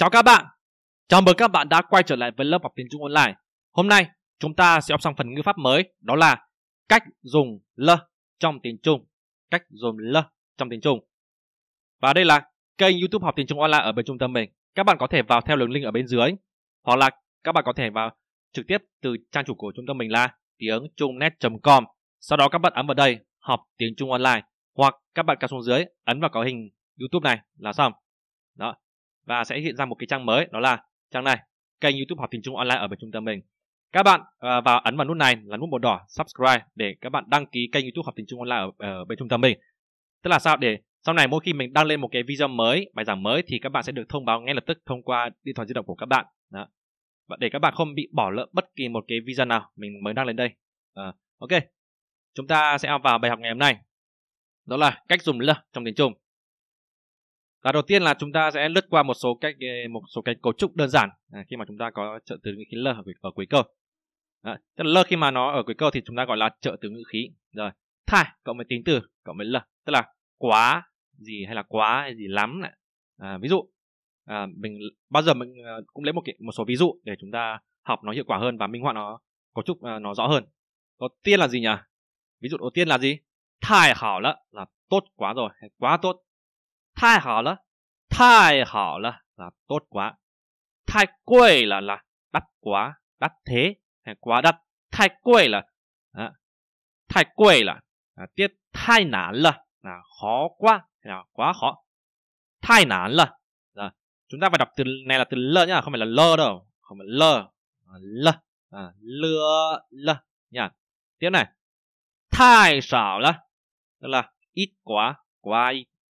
Chào các bạn! Chào mừng các bạn đã quay trở lại với lớp học tiếng Trung online. Hôm nay, chúng ta sẽ học sang phần ngữ pháp mới, đó là cách dùng l trong tiếng Trung. Cách dùng l trong tiếng Trung. Và đây là kênh YouTube học tiếng Trung online ở bên trung tâm mình. Các bạn có thể vào theo đường link ở bên dưới, hoặc là các bạn có thể vào trực tiếp từ trang chủ của trung tâm mình là tiếng trung.net.com. Sau đó các bạn ấn vào đây, học tiếng Trung online, hoặc các bạn kéo xuống dưới, ấn vào có hình YouTube này là xong. Đó, và sẽ hiện ra một cái trang mới đó là trang này kênh youtube học tiếng trung online ở bên trung tâm mình các bạn ờ, vào ấn vào nút này là nút màu đỏ subscribe để các bạn đăng ký kênh youtube học tiếng trung online ở, ở bên trung tâm mình tức là sao để sau này mỗi khi mình đăng lên một cái video mới bài giảng mới thì các bạn sẽ được thông báo ngay lập tức thông qua điện thoại di động của các bạn đó và để các bạn không bị bỏ lỡ bất kỳ một cái video nào mình mới đăng lên đây à, ok chúng ta sẽ vào bài học ngày hôm nay đó là cách dùng l trong tiếng trung và đầu tiên là chúng ta sẽ lướt qua một số cách ờ, một số cái cấu trúc đơn giản à, khi mà chúng ta có trợ từ ngữ khí l ở, cuối câu. Đấy, tức là l khi mà nó ở cuối câu thì chúng ta gọi là trợ từ ngữ khí. Rồi, thai cộng với tính từ cộng với l, tức là quá gì hay là quá hay gì lắm này. À, ví dụ à, mình bao giờ mình à, cũng lấy một cái, một số ví dụ để chúng ta học nó hiệu quả hơn và minh họa nó cấu trúc à, nó rõ hơn. Đầu tiên là gì nhỉ? Ví dụ đầu tiên là gì? Thai hảo lắm là tốt quá rồi, hay quá tốt 太好了，太好了 là tốt quá. Thái là đắt quá, đắt thế, quá đắt. À, à, Thái khó quá, quá khó. Thái chúng ta phải đọc từ này là từ lơ nhá, không phải là lơ đâu, không phải lơ, à, lơ, lơ, lơ nhá. Tiếp này, là ít quá, quá ít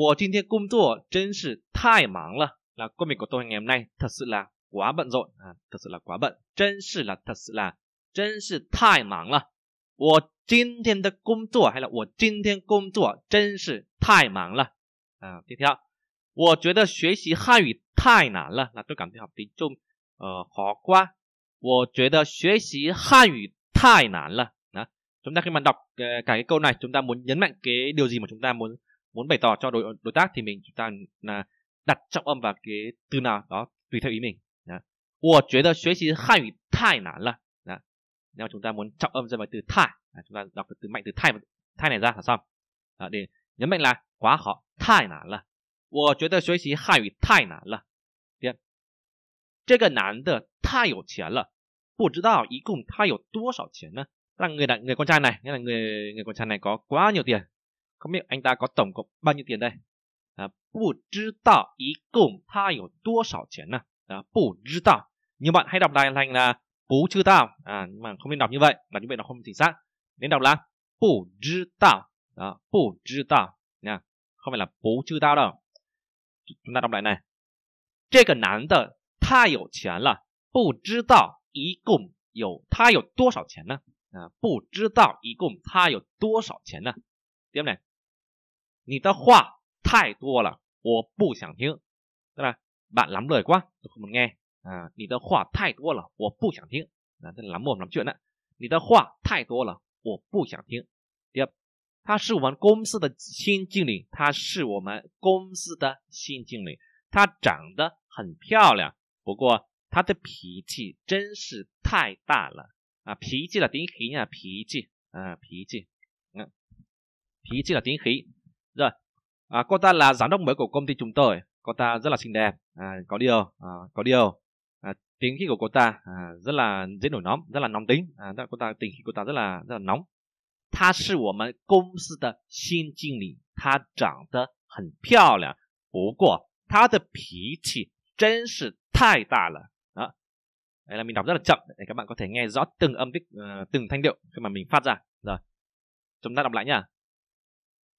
我今天工作真是太忙了。Là công việc của tôi ngày hôm nay thật sự là quá bận rộn à, thật sự là quá bận. Chân sự là thật sự là chân sự thai mắng là. 我今天的工作还是我今天工作真是太忙了啊。tiếp theo，我觉得学习汉语太难了。là tôi cảm thấy học tiếng Trung uh, khó quá. 我觉得学习汉语太难了. Đó. Chúng ta khi mà đọc uh, cả cái câu này, chúng ta muốn nhấn mạnh cái điều gì mà chúng ta muốn muốn bày tỏ cho đối đối tác thì mình chúng ta là đặt trọng âm vào cái từ nào đó tùy theo ý mình. Đó. 我觉得学习汉语太难了。Đó. Nếu chúng ta muốn trọng âm ra vào từ thai, chúng ta đọc từ mạnh từ thai thai này ra là xong. Đó, để nhấn mạnh là quá khó, thai nản là. 我觉得学习汉语太难了。tiếp，这个男的太有钱了，不知道一共他有多少钱呢？là người đàn người con trai này, nghĩa là người người con trai này có quá nhiều tiền không biết anh ta có tổng cộng bao nhiêu tiền đây à, bù chứ tạo ý cùng ta hiểu tua sảo chén nè à, bù chứ tạo nhưng bạn hãy đọc lại thành là bù chứ tạo à, nhưng mà không nên đọc như vậy đọc như vậy là không chính xác nên đọc là bù chứ tạo đó à, bù chứ tạo nha không phải là bù chứ tạo đâu chúng ta đọc lại này cái cái nán tờ tha hiểu chén là bù chứ tạo ý cùng hiểu tha hiểu tua sảo chén nè à, bù chứ tạo ý cùng tha hiểu tua sảo chén nè tiếp này 你的话太多了，我不想听，对吧？把栏目外观，怎么哎？啊。你的话太多了，我不想听。啊，这栏目怎么去那你的话太多了，我不想听。第二，他是我们公司的新经理，他是我们公司的新经理，他长得很漂亮，不过他的脾气真是太大了啊！脾气了，顶起啊，脾气啊，脾气，嗯，脾气了，顶起。Rồi, à, cô ta là giám đốc mới của công ty chúng tôi. Cô ta rất là xinh đẹp, à, có điều, à, có điều. À, tính khí của cô ta à, rất là dễ nổi nóng, rất là nóng tính. À, cô ta tính khí cô ta rất là rất là nóng. 她是我们公司的新经理，她长得很漂亮，不过她的脾气真是太大了啊！Đây là mình đọc rất là chậm để các bạn có thể nghe rõ từng âm tiết, ờ, từng thanh điệu khi mà mình phát ra. Rồi, chúng ta đọc lại nhá.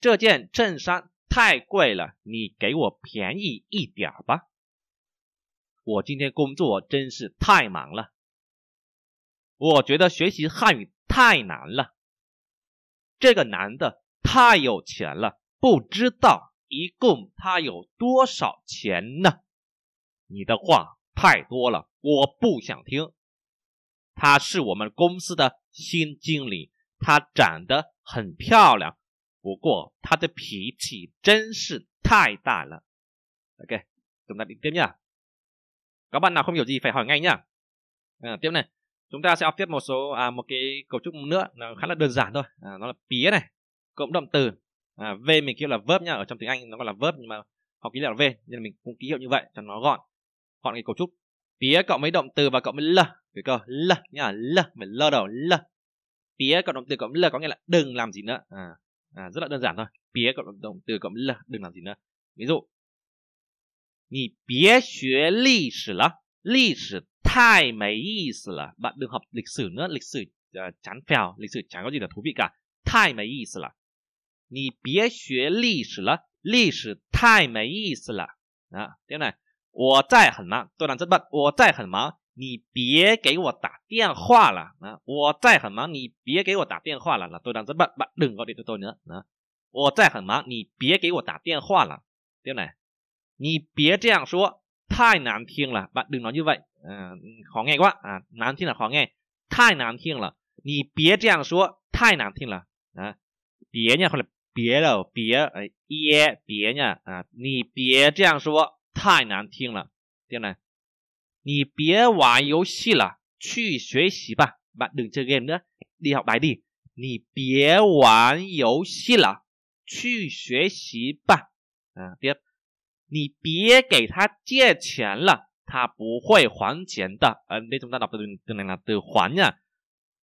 这件衬衫太贵了，你给我便宜一点吧。我今天工作真是太忙了。我觉得学习汉语太难了。这个男的太有钱了，不知道一共他有多少钱呢？你的话太多了，我不想听。他是我们公司的新经理，他长得很漂亮。不过他的脾气真是太大了. Ok, chúng ta đi tiếp nhá. Các bạn nào không hiểu gì phải hỏi ngay nhá. À, tiếp này, chúng ta sẽ học tiếp một số à, một cái cấu trúc nữa nó khá là đơn giản thôi. À, nó là pía này, cộng động từ. À, v mình kêu là verb nhá, ở trong tiếng Anh nó gọi là verb nhưng mà học ký hiệu là v nên mình cũng ký hiệu như vậy cho nó gọn. Gọn cái cấu trúc pía cộng mấy động từ và cộng với l cái câu l nhá l phải l đầu l pía cộng động từ cộng l có nghĩa là đừng làm gì nữa à, à, rất là đơn giản thôi pía cộng động từ cộng là đừng làm gì nữa ví dụ bạn đừng học lịch sử nữa, lịch sử uh, chán phèo, lịch sử chẳng có gì là thú vị cả. 太没意思了。你别学历史了，历史太没意思了。啊，tiếp này, 我在很忙，tôi đang rất bận. 我在很忙，你别给我打电话了啊！我在很忙，你别给我打电话了。老多男子不不冷，我你多你啊！我在很忙，你别给我打电话了，对吗？你别这样说，太难听了。把领导就问，嗯，好哎怪啊，难听了，好哎，太难听了。你别这样说，太难听了啊！别呢，别了，别哎耶，别呢啊！你别这样说，太难听了，对吗？你别玩游戏了，去学习吧。Bạn đừng chơi game nữa, đi học bài đi. 你别玩游戏了，去学习吧。啊，别，你别给他借钱了，他不会还钱的。Ở à, đây chúng ta đọc từ từ này là từ khoán nha.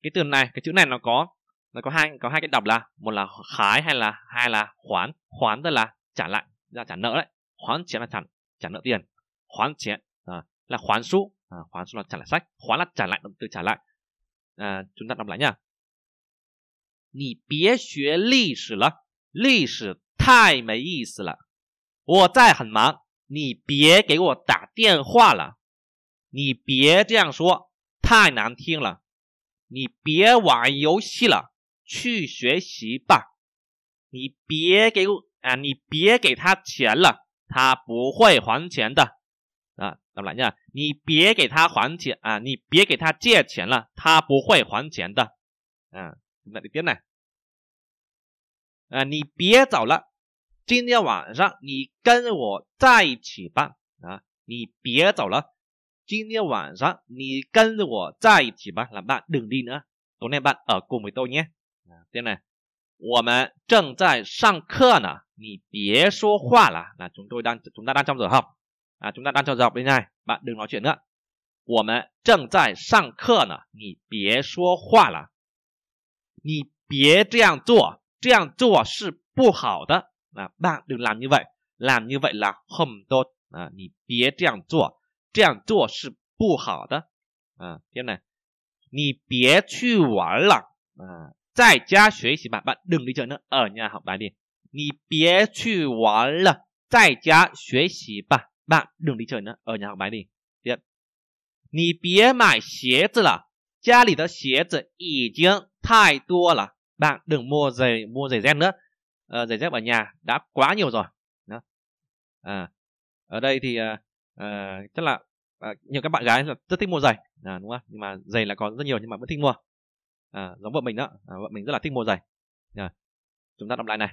Cái từ này, cái chữ này nó có nó có hai có hai cái đọc là một là khái hay là hai là khoán. Khoán tức là trả lại, ra trả nợ đấy. Khoán tiền là trả trả nợ tiền. Khoán tiền. À, 来还书啊，还书了，trả lại sách，还了，trả lại，được trả lại。啊，chúng ta đọc lại n h 你别学历史了，历史太没意思了。我在很忙，你别给我打电话了。你别这样说，太难听了。你别玩游戏了，去学习吧。你别给我啊，你别给他钱了，他不会还钱的。老板呀，你别给他还钱啊！你别给他借钱了，他不会还钱的。嗯，那你别呢。啊，你别走了，今天晚上你跟我在一起吧。啊，你别走了，今天晚上你跟我在一起吧。老板，努力呢，多练吧，呃，过没多年。啊，对呢，我们正在上课呢，你别说话了。那从这位当从他当教主哈。à chúng ta đang cho dọc đây này bạn đừng nói chuyện nữa bạn đừng làm như vậy, làm như vậy là không tốt à! à, à đừng đi chơi nữa, ở nhà học bài đi bạn đừng đi chơi nữa ở nhà học bài đi tiếp bạn đừng mua giày mua giày dép nữa, ờ, giày dép ở nhà đã quá nhiều rồi. Đó. À, ở đây thì à, à, chắc là à, nhiều các bạn gái là rất thích mua giày, à, đúng không? Nhưng mà giày là có rất nhiều nhưng mà vẫn thích mua. À, giống vợ mình đó, à, vợ mình rất là thích mua giày. À, chúng ta đọc lại này.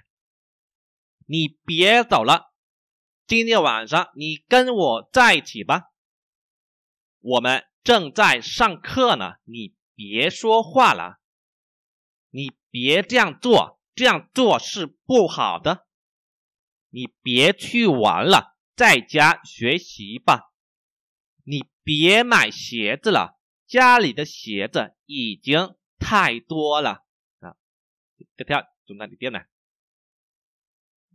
你别走了。今天晚上你跟我在一起吧。我们正在上课呢，你别说话了。你别这样做，这样做是不好的。你别去玩了，在家学习吧。你别买鞋子了，家里的鞋子已经太多了啊。这条，从那里别买。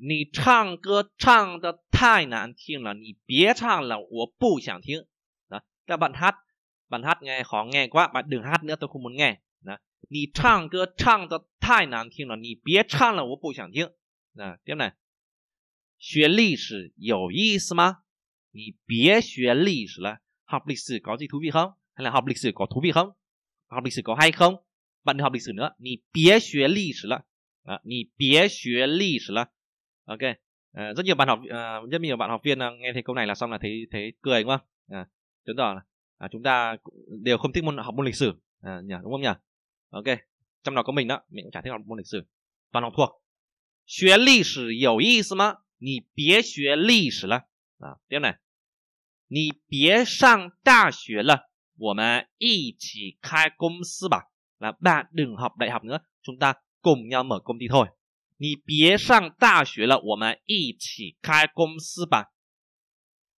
你唱歌唱得太难听了，你别唱了，我不想听。那，bạn hát，bạn hát nghe khó nghe quá，bạn đừng hát nữa tôi không muốn nghe。那，你唱歌唱得太难听了，你别唱了，我不想听。那，điều này，学历史有意思吗？你别学历史了。học lịch sử có chữ túp hông，hả? học lịch sử có túp hông? học lịch sử có hay không? bạn học lịch sử nữa，你别学历史了。啊，你别学历史了。ok à, rất nhiều bạn học à, rất nhiều bạn học viên à, nghe thấy câu này là xong là thấy thấy cười đúng không à, chứng tỏ là à, chúng ta đều không thích môn học môn lịch sử à, nhỉ đúng không nhỉ ok trong đó có mình đó mình cũng chả thích học môn lịch sử toàn học thuộc xuyên lịch sử có ý mà Nì bế xuyên lịch sử là à, tiếp này Nì bế sang đại xuyên là 我们一起开公司吧。là bạn đừng học đại học nữa, chúng ta cùng nhau mở công ty thôi. 你别上大学了，我们一起开公司吧。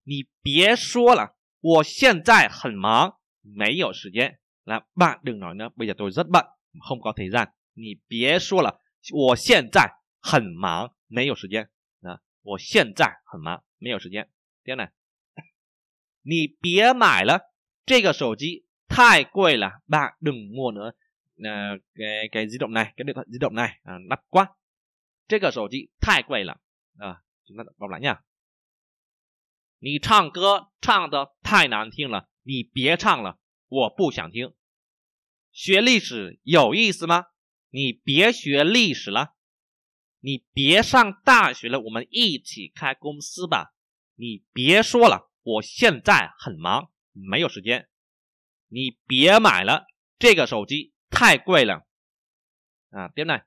你别说了，我现在很忙，没有时间。来，bạn đừng nói nữa bây giờ tôi rất bận, không có thời gian。你别说了，我现在很忙，没有时间。啊，我现在很忙，没有时间。第二呢，你别买了，这个手机太贵了。bạn đừng mua nữa, cái cái di động này, cái điện thoại di động này đắt quá。这个手机太贵了啊！怎么怎么你唱歌唱的太难听了，你别唱了，我不想听。学历史有意思吗？你别学历史了，你别上大学了，我们一起开公司吧。你别说了，我现在很忙，没有时间。你别买了，这个手机太贵了。啊，别买，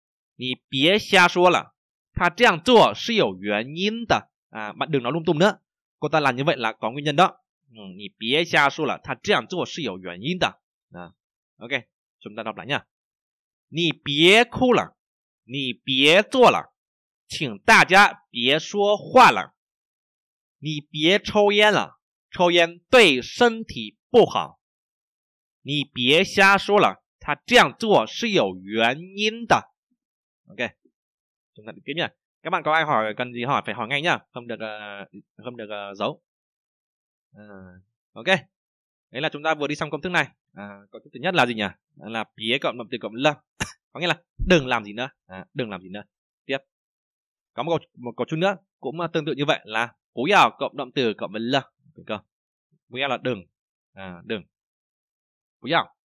你别瞎说了，他这样做是有原因的啊，不等听动弄弄呢。郭大郎，你问为了有原因的，嗯，你别瞎说了，他这样做是有原因的啊。OK，什么大老板呀，你别哭了，你别做了，请大家别说话了，你别抽烟了，抽烟对身体不好。你别瞎说了，他这样做是有原因的。ok chúng ta đi tiếp nhá các bạn có ai hỏi cần gì hỏi phải hỏi ngay nhá không được uh, không được uh, giấu à, ok đấy là chúng ta vừa đi xong công thức này à, công thức thứ nhất là gì nhỉ là pía cộng động từ cộng lâm có nghĩa là đừng làm gì nữa à, đừng làm gì nữa tiếp có một câu, một câu chút nữa cũng ờ, tương tự như vậy là cố ảo cộng động từ cộng với lâm đúng không là đừng à, đừng cố ảo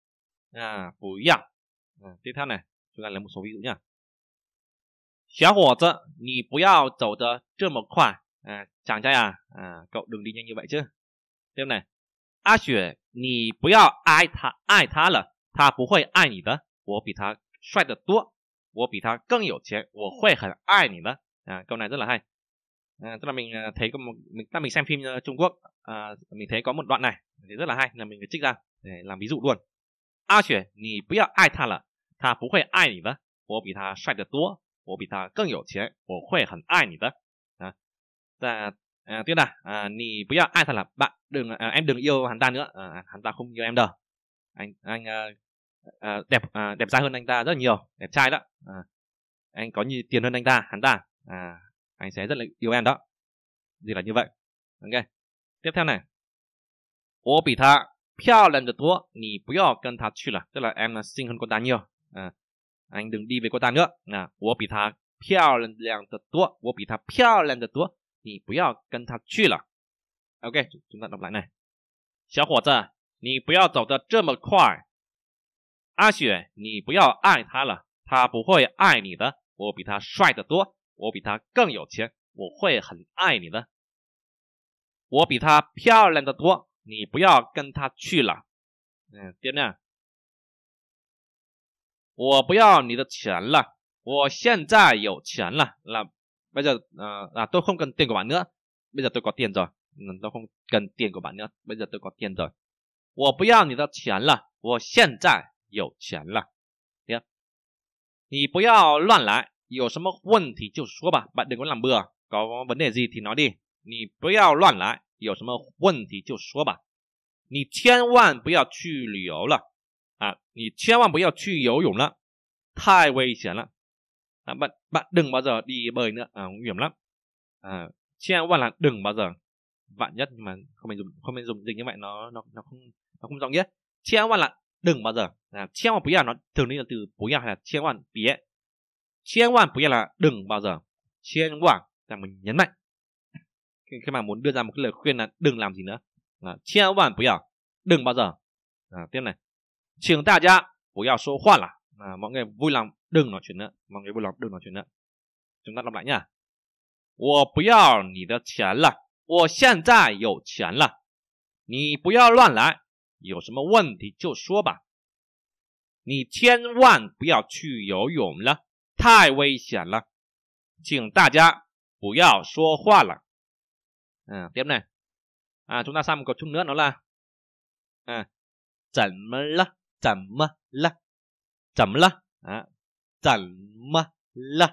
à, bú ảo à, tiếp theo này chúng ta lấy một số ví dụ nhá 小伙子，你不要走得这么快，嗯、呃，长这样，嗯、呃，够努力你为证，对不对？阿雪，你不要爱他，爱他了，他不会爱你的。我比他帅得多，我比他更有钱，我会很爱你的。啊、呃，够奶真了嗨。嗯，这里面提个么，明那明上篇呢中国，啊、呃，明提个么段呢，也是了嗨，那明个这个，哎，那比如论，阿雪，你不要爱他了，他不会爱你的，我比他帅得多，我比他更有钱，我会很爱你的 à, ta, à, Tuyết bạn đừng em đừng yêu hắn ta nữa, hắn ta không yêu em đâu. Anh anh đẹp đẹp trai hơn anh ta rất là nhiều, đẹp trai đó. anh có nhiều tiền hơn anh ta, hắn ta, à, anh sẽ rất là yêu em đó. Gì là như vậy. Ok. Tiếp theo này. 我比她漂亮的多，你不要跟她去了。tức là em xinh hơn cô ta nhiều. À, 你不地位过大哥，啊，我比他漂亮的多，我比他漂亮的多，你不要跟他去了。OK，就那老来呢，小伙子，你不要走的这么快。阿雪，你不要爱他了，他不会爱你的。我比他帅得多，我比他更有钱，我会很爱你的。我比他漂亮的多，你不要跟他去了。嗯，对不我不要你的钱了，我现在有钱了，那那就嗯，那多空跟电工玩呢，没就多搞电着，嗯多空跟电工玩呢，没就多搞电着。我不要你的钱了，我现在有钱了，呀，你不要乱来，有什么问题就说吧，把个浪让搞，啊，搞稳自己挺老弟，你不要乱来，有什么问题就说吧，你千万不要去旅游了。啊，你千万不要去游泳了，太危险了啊！bạn bạn đừng bao giờ đi bơi nữa à, nguy hiểm lắm à, 千万 là đừng bao giờ vạn nhất nhưng mà không nên dùng không nên dùng dịch như vậy nó nó nó không nó không rõ nghĩa, là đừng bao giờ à, 千万不要 nó thường đi là từ 不要 hay là 千万别 là đừng bao giờ 千万 là mình nhấn mạnh khi, khi mà muốn đưa ra một cái lời khuyên là đừng làm gì nữa à, 千万不要 đừng bao giờ à, tiếp này 请大家不要说话了啊我给不能任何群了我给不了任何群了就那个玩意我不要你的钱了我现在有钱了你不要乱来有什么问题就说吧你千万不要去游泳了太危险了请大家不要说话了嗯对不对啊从那上面给我冲热闹了嗯怎么了怎么了？怎么了？Đó. Chẳng mơ là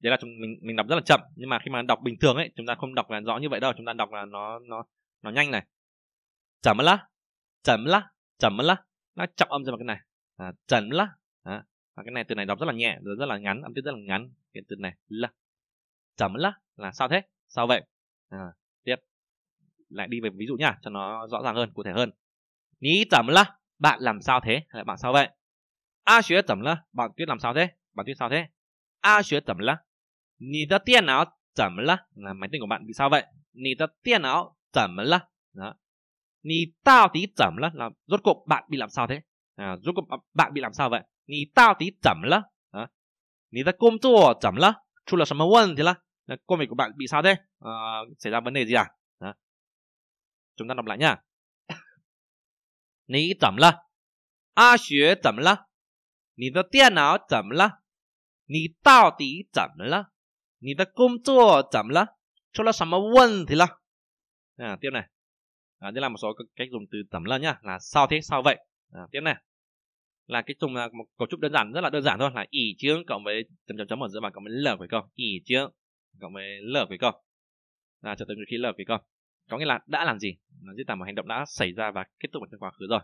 Đấy là chúng mình mình đọc rất là chậm nhưng mà khi mà đọc bình thường ấy chúng ta không đọc là rõ như vậy đâu, chúng ta đọc là nó nó nó nhanh này. Chẳng mơ là Chẳng là Chẳng nó trọng âm ra vào cái này. À, chẳng là Đó. Và cái này từ này đọc rất là nhẹ, rồi rất là ngắn, âm tiết rất là ngắn. Cái từ này là Chẳng là là sao thế? Sao vậy? À, tiếp lại đi về ví dụ nhá cho nó rõ ràng hơn, cụ thể hơn. Ní chẳng là bạn làm sao thế hay là bạn sao vậy a xuyên tẩm lơ bạn tuyết làm sao thế bạn tuyết sao thế a xuyên tẩm lơ nì ta tiền áo tẩm lơ là máy tính của bạn bị sao vậy nì ta tiền áo tẩm lơ đó nì tao tí tẩm lơ là rốt cuộc bạn bị làm sao thế à, rốt cuộc bạn bị làm sao vậy nì tao tí tẩm lơ à, nì ta công tố tẩm lơ chu là sầm vấn thế là công việc của bạn bị sao thế à, xảy ra vấn đề gì à đó. chúng ta đọc lại nhá 你怎么了？阿雪怎么了？你的电脑怎么了？你到底怎么了？你的工作怎么了？出了什么问题了？À, tiếp này. À, đây là một số cách dùng từ tầm lân nhá, là sao thế, sao vậy. À, tiếp này. Là cái dùng là một cấu trúc đơn giản, rất là đơn giản thôi, là ý chương cộng với chấm chấm chấm ở giữa và cộng với l với câu. Ý chương cộng với l với câu. À, cho tới khi l với câu có nghĩa là đã làm gì nó diễn tả một hành động đã xảy ra và kết thúc ở trong quá khứ rồi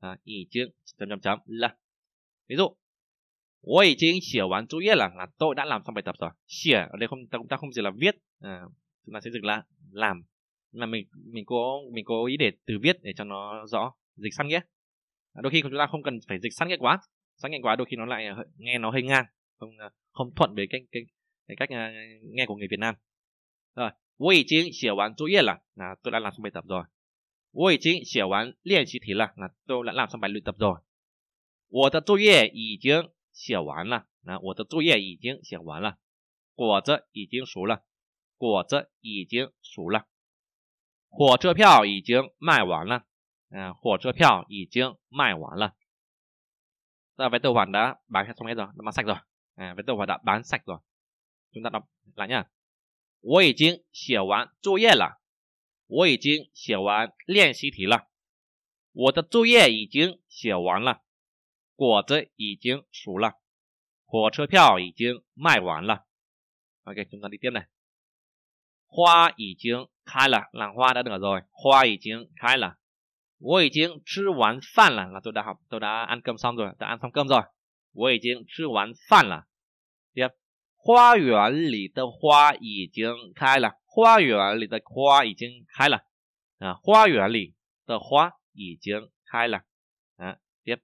à, ý chứ chấm chấm chấm là ví dụ Ôi, chính xỉa bán chú ý là, là tôi đã làm xong bài tập rồi. Xỉa ở đây không ta cũng ta không chỉ là viết, à, chúng ta sẽ dịch là làm. Là mình mình có mình có ý để từ viết để cho nó rõ, dịch sẵn nghĩa. À, đôi khi chúng ta không cần phải dịch sẵn nghĩa quá, sẵn nghĩa quá đôi khi nó lại nghe nó hơi ngang, không không thuận với cái cái, cái cách à, nghe của người Việt Nam. Rồi, 我已经写完作业了，那都来让三百怎么做？我已经写完练习题了，那都来让三百六怎么做？我的作业已经写完了，那我的作业已经写完了。果子已经熟了，果子已经熟了。火车票已经卖完了，嗯，火车票已经卖完了。那维豆网的马卖什么样子？卖啥个，嗯，维豆网的马上啥子？请就那来一下。我已经写完作业了，我已经写完练习题了，我的作业已经写完了，果子已经熟了，火车票已经卖完了。OK，从歌里点来。花已经开了，兰花的个作了。花已经开了，我已经吃完饭了，那都得好，都得按根都都得按都都都都都都都都都都花园里的花已经开了，花园里的花已经开了，啊，花园里的花已经开了，啊，别，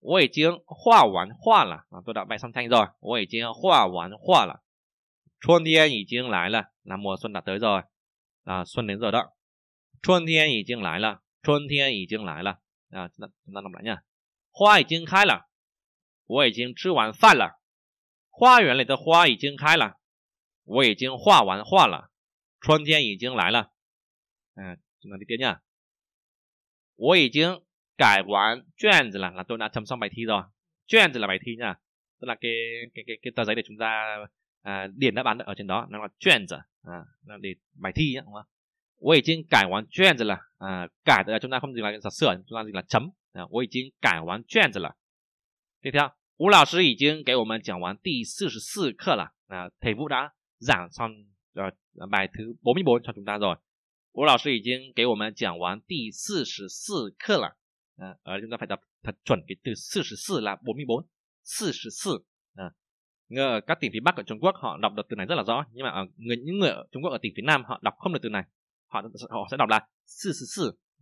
我已经画完画了，啊，做到外上听肉，我已经画完画了，春天已经来了，那么顺达得肉，啊，顺达得的，春天已经来了，春天已经来了，啊，那那么来呢？花已经开了，我已经吃完饭了。花园里的花已经开了，我已经画完画了，春天已经来了。嗯，就那里边念，我已经改完卷子了，那都拿他们上白梯的卷子了白梯呢，都拿给给给给大家的存在呃领的完的，而且到那个卷子啊，那里白梯好吗？我已经改完卷子了，呃，改的就在后面来设，就那里来整啊，我已经改完卷子了。这条吴老师已经给我们讲完第四十四课 là thầy đã giảng xong bài thứ 44 cho chúng ta rồi. Vũ ở chúng ta phải đọc thật chuẩn cái từ 44 là 44, 44. À, ở các tỉnh phía Bắc ở Trung Quốc họ đọc được từ này rất là rõ, nhưng mà ở người những người ở Trung Quốc ở tỉnh phía Nam họ đọc không được từ này. Họ họ sẽ đọc là 44.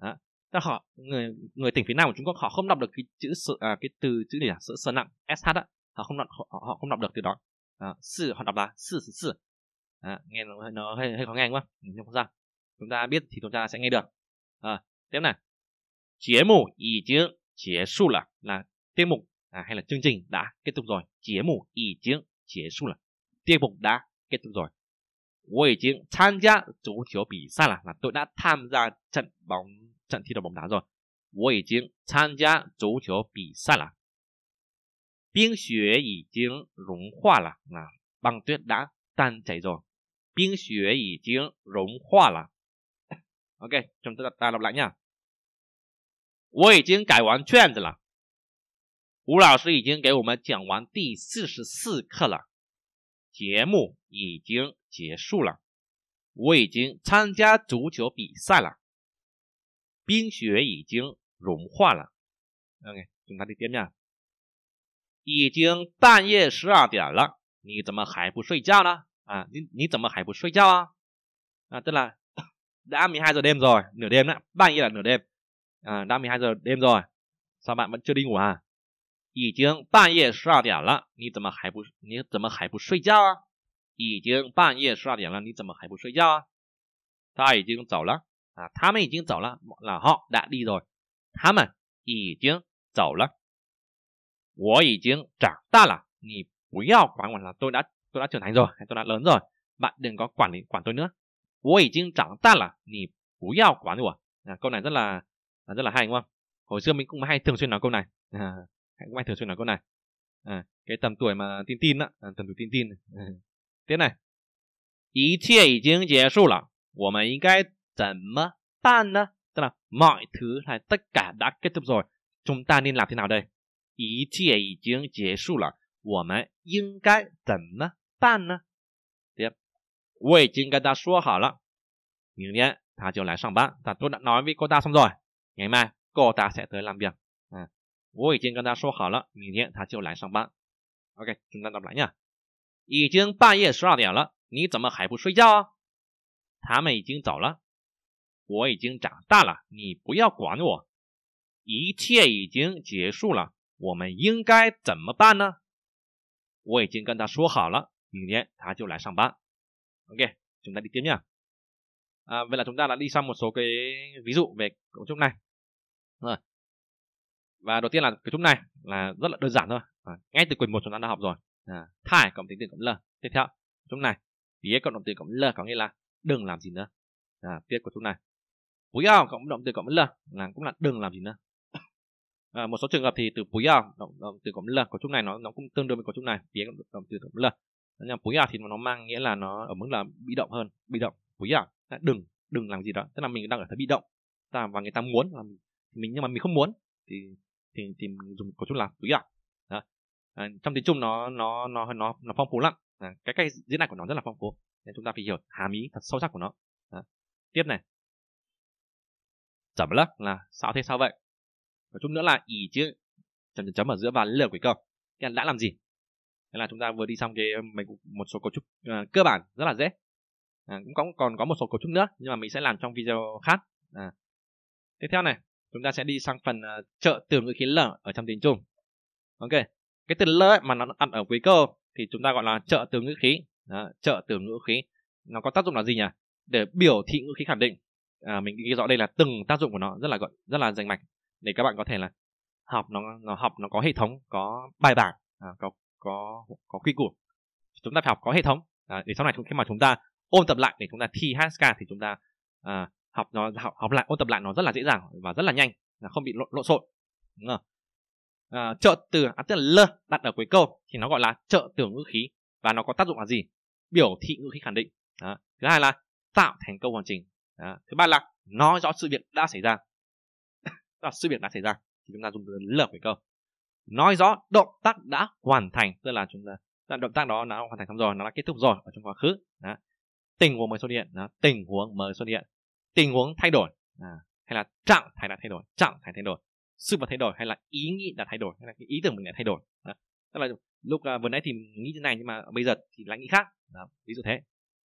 À, là ờ, họ người người tỉnh phía nam của Trung Quốc họ không đọc được cái chữ sự à, cái từ chữ gì à, sự sơ nặng sh á, họ không đọc họ, họ không đọc được từ đó à, sự họ đọc là sự sự sự à, nghe nó, nó hơi, hơi khó nghe quá ừ, nhưng không sao chúng ta biết thì chúng ta sẽ nghe được à, tiếp này chế mù ý chứ chế su là là tiết mục à, hay là chương trình đã kết thúc rồi chế mù ý chứ chế su là tiết mục đã kết thúc rồi 我已经参加足球比赛了，那都那他们在 trận bóng 听踢我们他说，我已经参加足球比赛了。冰雪已经融化了啊！băng 仔 u 冰雪已经融化了。OK，chúng ta 我已经改完卷子了。吴老师已经给我们讲完第四十四课了。节目已经结束了。我已经参加足球比赛了。冰雪已经融化了，OK，看他的界面，已经半夜十二点了，你怎么还不睡觉呢？啊，你你怎么还不睡觉啊？啊，对了，đã 还是 hai giờ 半夜了，n ử 啊，đã 还是 hai 上班没就领完，已经半夜十二点了，你怎么还不你怎么还不睡觉啊？已经半夜十二点了，你怎么还不睡觉啊？他已经走了。啊，他们已经走了，là à, họ đã đi rồi，他们已经走了。我已经长大了，你不要管我了，tôi à, đã tôi đã trưởng thành rồi, tôi đã lớn rồi, bạn đừng có quản lý quản tôi nữa. À, câu này rất là rất là hay đúng không? Hồi xưa mình cũng hay thường xuyên nói câu này, à, cũng hay thường xuyên nói câu này. À, cái tầm tuổi mà tin tin á, à, tầm tuổi tin tin. À, tiếp này, 一切已经结束了，我们应该怎么办呢? là mọi thứ hay tất cả đã kết thúc rồi. Chúng ta nên làm thế nào đây? 一切已经结束了，我们应该怎么办呢？对，我已经跟他说好了，明天他就来上班。他 tôi đã nói với cô ta xong rồi, ngày mai cô ta sẽ tới làm việc. À, 我已经跟他说好了，明天他就来上班。OK，chúng ta xong ta ta đọc lại nhá. 已经半夜十二点了，你怎么还不睡觉啊？他们已经走了，我已经长大了，你不要管我。一切已经结束了，我们应该怎么办呢？我已经跟他说好了，明天他就来上班. Ok, chúng ta đi tiếp nhá. À, vậy là chúng ta đã đi xong một số cái ví dụ về cấu trúc này. Rồi. Và đầu tiên là cấu trúc này là rất là đơn giản thôi. À, ngay từ quyển một chúng ta đã học rồi. À, thải cộng tính từ cộng L. Tiếp theo, cấu trúc này, phía cộng động từ cộng L có nghĩa là đừng làm gì nữa. À, tiếp cấu trúc này. 不要, cộng động từ cộng là là cũng là đừng làm gì nữa. À, một số trường hợp thì từ puya động, động từ cộng là cấu trúc này nó nó cũng tương đương với cấu trúc này phía động từ cộng là nhưng puya thì nó mang nghĩa là nó ở mức là bị động hơn bị động puya đừng đừng làm gì đó tức là mình đang ở thế bị động ta và người ta muốn là mình nhưng mà mình không muốn thì thì thì dùng cấu trúc là puya đó. À, trong tiếng trung nó nó nó nó nó phong phú lắm à, cái cách diễn này của nó rất là phong phú nên chúng ta phải hiểu hàm ý thật sâu sắc của nó đó. tiếp này chấm lắc là sao thế sao vậy và chút nữa là ý chứ chấm chấm chấm ở giữa và lửa quỷ cầu cái là đã làm gì thế là chúng ta vừa đi xong cái mình một số cấu trúc uh, cơ bản rất là dễ à, cũng có, còn có một số cấu trúc nữa nhưng mà mình sẽ làm trong video khác à. tiếp theo này chúng ta sẽ đi sang phần uh, ờ, trợ từ ngữ khí l ở trong tiếng trung ok cái từ lỡ mà nó ăn ở quý câu thì chúng ta gọi là trợ từ ngữ khí trợ từ ngữ khí nó có tác dụng là gì nhỉ để biểu thị ngữ khí khẳng định à, mình ghi rõ đây là từng tác dụng của nó rất là gọi rất là rành mạch để các bạn có thể là học nó nó học nó có hệ thống có bài bản à, có có có quy củ chúng ta phải học có hệ thống à, để sau này khi mà chúng ta ôn tập lại để chúng ta thi Haskell thì chúng ta à, học nó học, học lại ôn tập lại nó rất là dễ dàng và rất là nhanh là không bị lộn, lộn xộn đúng không? À, trợ từ à, tức là l đặt ở cuối câu thì nó gọi là trợ từ ngữ khí và nó có tác dụng là gì biểu thị ngữ khí khẳng định đó. thứ hai là tạo thành câu hoàn chỉnh đó. thứ ba là nói rõ sự việc đã xảy ra là sự việc đã xảy ra thì chúng ta dùng từ lợp cái câu nói rõ động tác đã hoàn thành tức là chúng ta động tác đó đã hoàn thành xong rồi nó đã kết thúc rồi ở trong quá khứ đó. tình huống mới xuất hiện đó. tình huống mới xuất hiện tình huống thay đổi à, hay là trạng thái đã thay đổi trạng thái thay đổi sự vật thay đổi hay là ý nghĩ đã thay đổi hay là cái ý tưởng mình đã thay đổi đó. tức là lúc à, vừa nãy thì nghĩ thế này nhưng mà bây giờ thì lại nghĩ khác đó. ví dụ thế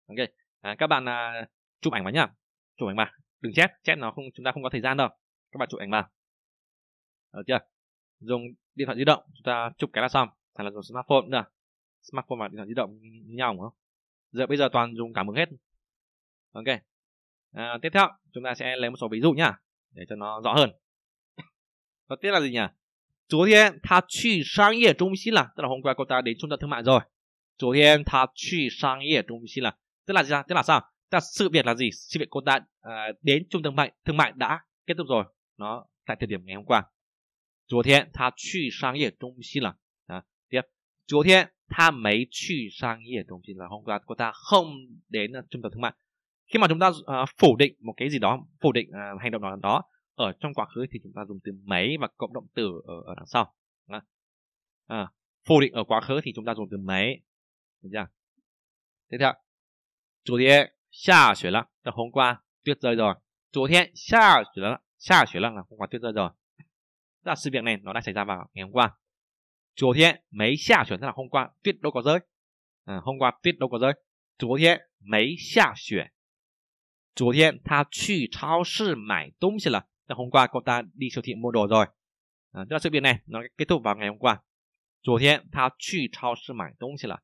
ok à, các bạn à, chụp ảnh vào nhá chụp ảnh vào đừng chép chép nó không chúng ta không có thời gian đâu các bạn chụp ảnh vào được chưa dùng điện thoại di động chúng ta chụp cái là xong hay là dùng smartphone nữa smartphone và điện thoại di động như, như nhau đúng không giờ bây giờ toàn dùng cảm ứng hết ok à, tiếp theo chúng ta sẽ lấy một số ví dụ nhá để cho nó rõ hơn đầu tiếp là gì nhỉ 昨天他去商业中心了，tức là hôm qua cô ta đến trung tâm thương mại rồi. 昨天他去商业中心了，tức là gì? Tức là sao? là sự việc là gì sự việc cô ta à, đến trung tâm mại thương mại đã kết thúc rồi nó tại thời điểm ngày hôm qua Thiên, Thiên, sang sang trung trung là. là hôm qua cô ta không đến trung tâm thương mại khi mà chúng ta uh, phủ định một cái gì đó phủ định uh, hành động nào đó ở trong quá khứ thì chúng ta dùng từ mấy và cộng động từ ở, ở đằng sau à, à, phủ định ở quá khứ thì chúng ta dùng từ mấy được chưa tiếp theo chủ đề 下雪了的红瓜 tuyết rơi rồi 昨天下雪了下雪了 là không có tuyết rơi rồi là sự việc này nó đã xảy ra vào ngày hôm qua Chúa thiên mấy xả chuyển tức là hôm qua tuyết đâu có rơi à, hôm qua tuyết đâu có rơi Chúa thiên mấy xả chuyển Chúa thiên ta 去超市买东西了 là hôm qua cô ta đi siêu thị mua đồ rồi à, tức là sự việc này nó kết thúc vào ngày hôm qua Chúa thiên ta 去超市买东西了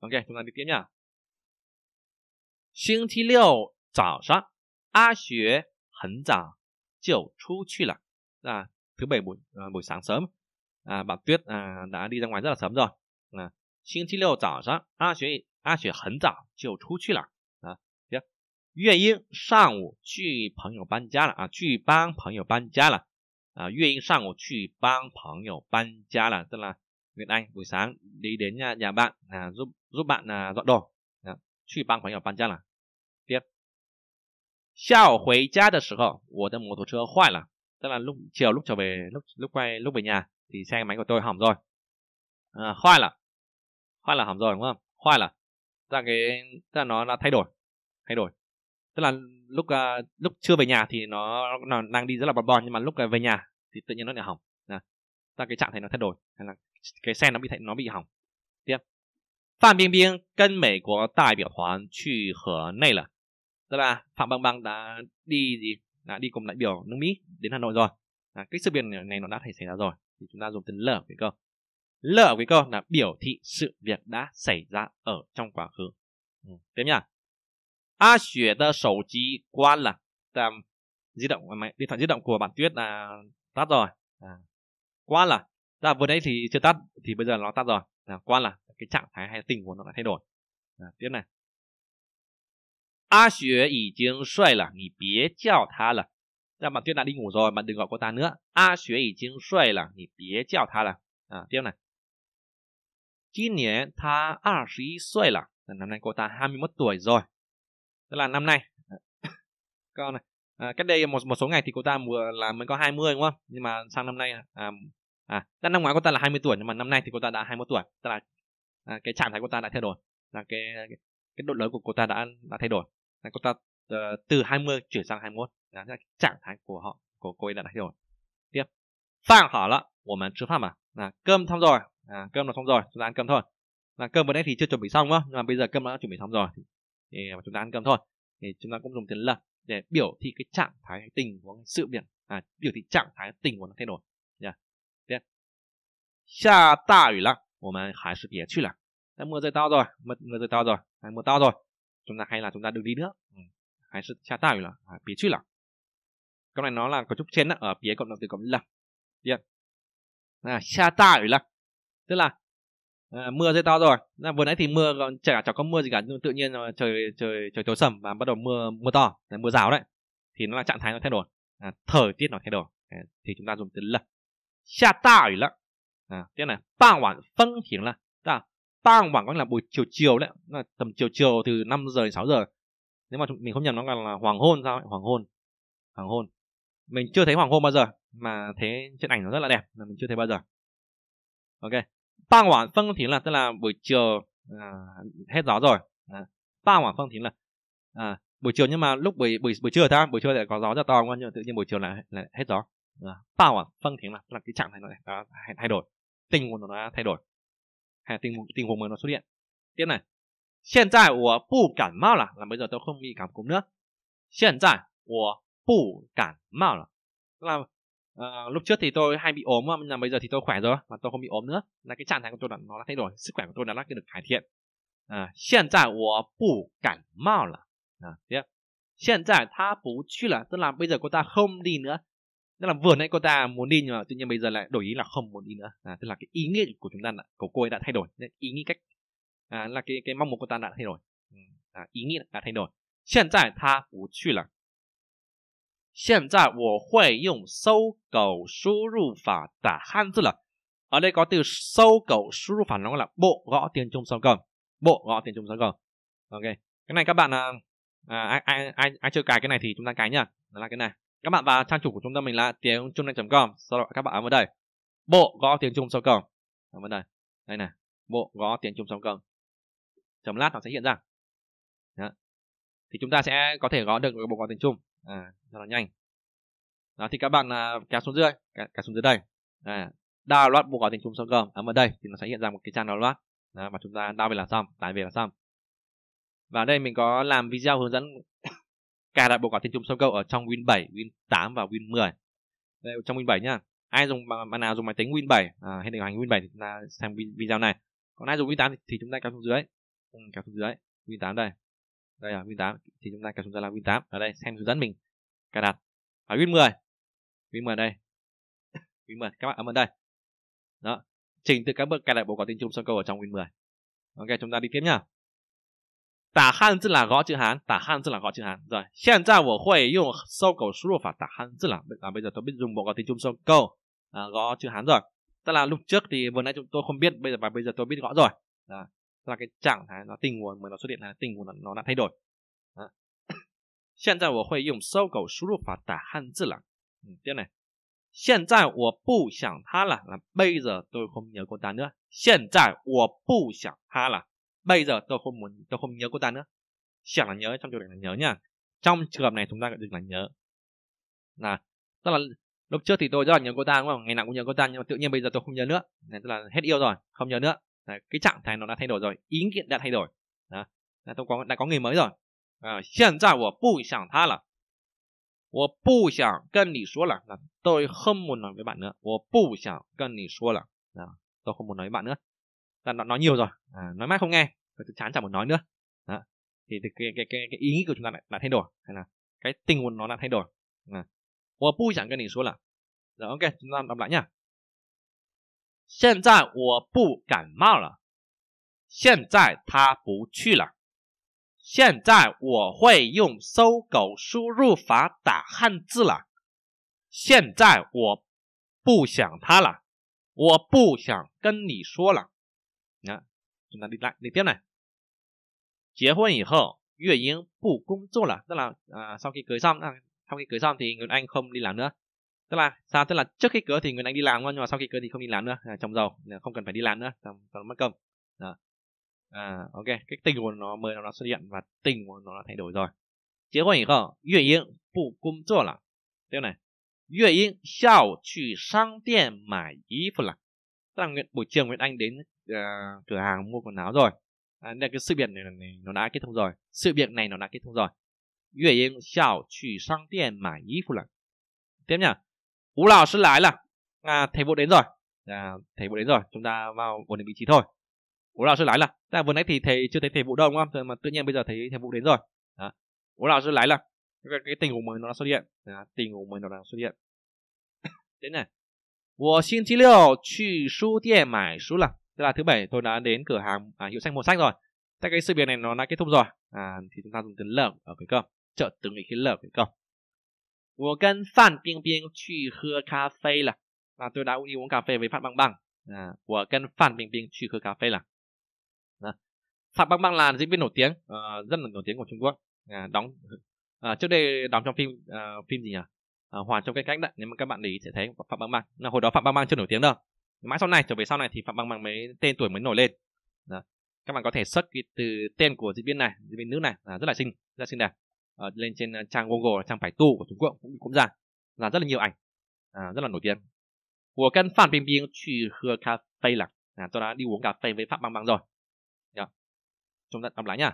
OK，同样的第二星期六早上，阿雪很早就出去了啊。thứ bảy buổi buổi sáng s 啊，b g o à i rất là sớm rồi。星期六早上，阿雪阿雪很早就出去了。啊，行，月英上午去朋友搬家了啊，去帮朋友搬家了。啊，月英上午去帮朋友搬家了，对吧？Nguyễn Anh buổi sáng đi đến nhà, nhà bạn là giúp giúp bạn là dọn đồ. 去帮朋友搬家了。第二，下午回家的时候，我的摩托车坏了。tức là là tức lúc chiều lúc trở về lúc lúc quay lúc về nhà thì xe máy của tôi hỏng rồi. À, hoài là hoài là hỏng rồi đúng không? Hoài là tức là cái tức là nó đã thay đổi thay đổi. Tức là lúc uh, lúc chưa về nhà thì nó nó đang đi rất là bòn bòn nhưng mà lúc về nhà thì tự nhiên nó lại hỏng. À, tức là cái trạng thái nó thay đổi hay là cái xe nó nó bị bị hỏng, tiếp. Phạm Bình 给 Sam Phạm Băng Băng đã đi gì? Đã đi cùng đại biểu nước Mỹ đến Hà Nội rồi. À, cái sự việc này nó đã xảy ra rồi thì chúng ta dùng từ lở với câu lở với câu là biểu thị sự việc đã xảy ra ở trong quá khứ ừ. tiếp nhá a xuế de sầu chí quan là um, di động điện thoại di động của bạn tuyết là tắt rồi à, quan là là dạ, vừa nãy thì chưa tắt thì bây giờ nó tắt rồi là dạ, quan là cái trạng thái hay tình huống nó đã thay đổi à, tiếp này A Xue đã Xuế 已经睡了，你别叫他了。là bạn Tuyết đã đi ngủ rồi, bạn đừng gọi cô ta nữa. A Xuế 已经睡了，你别叫他了. À, tiếp này. 今年他二十一岁了，năm nay cô ta 21 tuổi rồi. Tức là năm nay. Con này, à, cách đây một một số ngày thì cô ta vừa là mới có 20 đúng không? Nhưng mà sang năm nay à, à năm ngoái cô ta là 20 tuổi nhưng mà năm nay thì cô ta đã 21 tuổi tức là à, cái trạng thái của ta đã thay đổi là cái cái, độ lớn của cô ta đã đã thay đổi là cô ta uh, từ 20 chuyển sang 21 là trạng thái của họ của cô ấy đã thay đổi tiếp phạm hảo lắm của mình chưa phạm à là cơm xong rồi à, cơm là xong rồi chúng ta ăn cơm thôi là cơm bữa nay thì chưa chuẩn bị xong đó nhưng mà bây giờ cơm đã chuẩn bị xong rồi thì chúng ta ăn cơm thôi thì chúng ta cũng dùng tiếng lật để biểu thị cái trạng thái tình huống sự việc à, biểu thị trạng thái tình của nó thay đổi 下大雨了，我们还是别去了。đã mưa rồi, chúng ta hay là chúng ta đừng đi nữa. Ừ. Hay sự xa tao là à, bía chít là. này nó là có chút trên đó, ở bía cộng động từ cộng là. Điện. À, xa tao là. Tức là à, mưa rơi to rồi. À, vừa nãy thì mưa còn chả cả có mưa gì cả, nhưng tự nhiên trời trời trời tối sầm và bắt đầu mưa mưa to, là mưa rào đấy. Thì nó là trạng thái nó thay đổi. À, thời tiết nó thay đổi. À, thì chúng ta dùng từ là. Xa tao là à, tiếp phân hiển là tăng à, 傍晚 có nghĩa là buổi chiều chiều đấy là tầm chiều chiều từ 5 giờ đến 6 giờ nếu mà mình không nhầm nó còn là hoàng hôn sao ấy? hoàng hôn hoàng hôn mình chưa thấy hoàng hôn bao giờ mà thế trên ảnh nó rất là đẹp là mình chưa thấy bao giờ ok tăng quả phân thì là tức là buổi chiều à, hết gió rồi à, ba quả phân thì là à, buổi chiều nhưng mà lúc buổi buổi buổi trưa ta buổi trưa lại có gió rất to nhưng mà tự nhiên buổi chiều lại, lại hết gió à, ba quả phân thì là, là cái trạng thái nó thay đổi tình huống nó đã thay đổi hay tình tình huống mới nó xuất hiện tiếp này hiện tại tôi không cảm mạo là là bây giờ tôi không bị cảm cúm nữa hiện tại tôi không cảm mạo là là uh, lúc trước thì tôi hay bị ốm mà bây giờ thì tôi khỏe rồi mà tôi không bị ốm nữa là cái trạng thái của tôi là nó đã thay đổi sức khỏe của tôi đã, đã được cải thiện à, hiện tại tôi không cảm mạo là à, tiếp hiện tại ta bú chứ là tức là bây giờ cô ta không đi nữa tức là vừa nãy cô ta muốn đi nhưng mà tự nhiên bây giờ lại đổi ý là không muốn đi nữa à, tức là cái ý nghĩa của chúng ta đã, của cô ấy đã thay đổi ý nghĩ cách à, là cái cái mong muốn của cô ta đã thay đổi ừ, à, ý nghĩa đã thay đổi hiện tại ta không đi nữa. Hiện tại tôi sẽ dùng rồi 现在我会用搜狗输入法打汉字了。ở đây có từ sâu cầu 输入 phản nó là bộ gõ tiền trung sâu cầu bộ gõ tiền trung sâu cầu ok cái này các bạn à, ai, à, ai ai ai chưa cài cái này thì chúng ta cài nhá đó là cái này các bạn vào trang chủ của trung tâm mình là tiếng trung com Sau đó các bạn ấn vào đây. Bộ gõ tiếng trung cổng Ấn vào đây. Đây này. Bộ gõ tiếng trung cổng Chấm lát nó sẽ hiện ra. Đó. Thì chúng ta sẽ có thể gõ được bộ gõ tiếng trung. À, cho nó nhanh. Đó thì các bạn uh, kéo xuống dưới, kéo, xuống dưới đây. À, download bộ gõ tiếng trung cổng Ấn vào đây thì nó sẽ hiện ra một cái trang download. Đó, và chúng ta download về là xong, tải về là xong. Và đây mình có làm video hướng dẫn cài đặt bộ quả thiên trùng sông câu ở trong Win 7, Win 8 và Win 10. Đây trong Win 7 nhá. Ai dùng bạn nào dùng máy tính Win 7 à, hay điều hành Win 7 thì chúng ta xem video này. Còn ai dùng Win 8 thì, chúng ta kéo xuống dưới. Ừ, kéo xuống dưới. Win 8 đây. Đây là Win 8 thì chúng ta kéo xuống dưới là Win 8. Ở đây xem hướng dẫn mình cài đặt. và Win 10. Win 10 đây. Win 10 các bạn ấn vào đây. Đó. Trình tự các bước cài đặt bộ quả tin trùng sân câu ở trong Win 10. Ok, chúng ta đi tiếp nhá. 打汉字啦，搞字行，打汉字啦，搞字行。rồi là bây giờ tôi biết dùng gõ chữ hán rồi tức là lúc trước thì vừa nãy chúng tôi không biết bây giờ và bây giờ tôi biết gõ rồi à, là cái trạng thái nó tình huống mà nó xuất hiện là tình huống nó, đã thay đổi hiện tại 我会用搜狗输入法打汉字了 ừ, tiếp này hiện tại 我不想他了 là bây giờ tôi không nhớ cô ta nữa hiện tại tôi không 我不想他了 bây giờ tôi không muốn tôi không nhớ cô ta nữa chẳng là nhớ trong trường hợp là nhớ nha trong trường hợp này chúng ta đừng là nhớ là tức là lúc trước thì tôi rất là nhớ cô ta đúng không ngày nào cũng nhớ cô ta nhưng mà tự nhiên bây giờ tôi không nhớ nữa này tức là hết yêu rồi không nhớ nữa Đấy, cái trạng thái nó đã thay đổi rồi ý kiến đã thay đổi đó là tôi có đã có người mới rồi à, hiện tại tôi không 想他了我不想跟你说了，là tôi không muốn nói với bạn nữa. 我不想跟你说了，à, tôi không muốn nói với bạn nữa là nó nói nhiều rồi à. à, nói mãi không nghe và chán chẳng muốn nói nữa đó. thì cái, cái, cái, cái ý nghĩ của chúng ta lại, thay đổi hay là cái tình huống nó đã thay đổi à. 我不想跟你说了 rồi ok chúng ta đọc lại nhá 现在我不感冒了现在他不去了现在我会用搜狗输入法打汉字了。现在我不想他了，我不想跟你说了。chúng ta đi lại đi tiếp này 结婚以后月英不工作了 tức là à, sau khi cưới xong à, sau khi cưới xong thì Nguyễn Anh không đi làm nữa tức là sao tức là trước khi cưới thì người Anh đi làm nhưng mà sau khi cưới thì không đi làm nữa à, chồng giàu không cần phải đi làm nữa làm còn mất công đó. À, ok cái tình của nó mới nó xuất hiện và tình của nó đã thay đổi rồi Kết hôn 以后月英不工作了对不对月英下午去商店买衣服了 tức là buổi chiều Nguyễn Anh đến uh, cửa hàng mua quần áo rồi à, nên cái sự việc này, này nó đã kết thúc rồi sự việc này nó đã kết thúc rồi Yue Ying xiao chỉ sang tiền mà y phụ lần tiếp nhá Ú lão sư lái là à, thầy vụ đến rồi à, thầy vụ đến rồi chúng ta vào ổn định vị trí thôi Ú lão sư lái là ta vừa nãy thì thầy chưa thấy thầy vụ đâu đúng không mà tự nhiên bây giờ thấy thầy vụ đến rồi đó Ú lão sư lái là cái, cái tình huống mới nó xuất hiện à, tình huống mới nó đang xuất hiện thế này 我星期六去书店买书了。tức là thứ bảy tôi đã đến cửa hàng à, hiệu sách mua sách rồi tất cái sự việc này nó đã kết thúc rồi à, thì chúng ta dùng từ lợp ở cái câu trợ từ nghĩ cái lợp cái câu 我跟范冰冰去喝咖啡了。là tôi đã uống cà phê với Phạm Băng Băng. À, của Ken Phạm Bình Bình truy khứ cà phê là. À, Phạm Băng Băng là diễn viên nổi tiếng, ờ, rất nổi tiếng của Trung Quốc. À, đóng ờ, trước đây đóng trong phim ờ, phim gì nhỉ? Hoàn trong cái cách đấy, nếu mà các bạn ý sẽ thấy Phạm Băng Băng. Là hồi đó Phạm Băng Băng chưa nổi tiếng đâu mãi sau này trở về sau này thì phạm bằng bằng mới tên tuổi mới nổi lên đó. các bạn có thể search cái từ tên của diễn viên này diễn viên nữ này là rất là xinh rất là xinh đẹp à, lên trên ờ, trang google trang phải tu của trung quốc cũng cũng ra là rất là nhiều ảnh à, rất là nổi tiếng của căn phản bình bình biên 去喝咖啡 là à, tôi đã đi uống cà phê với phạm bằng bằng rồi đó. Dạ. chúng ta đọc lại nha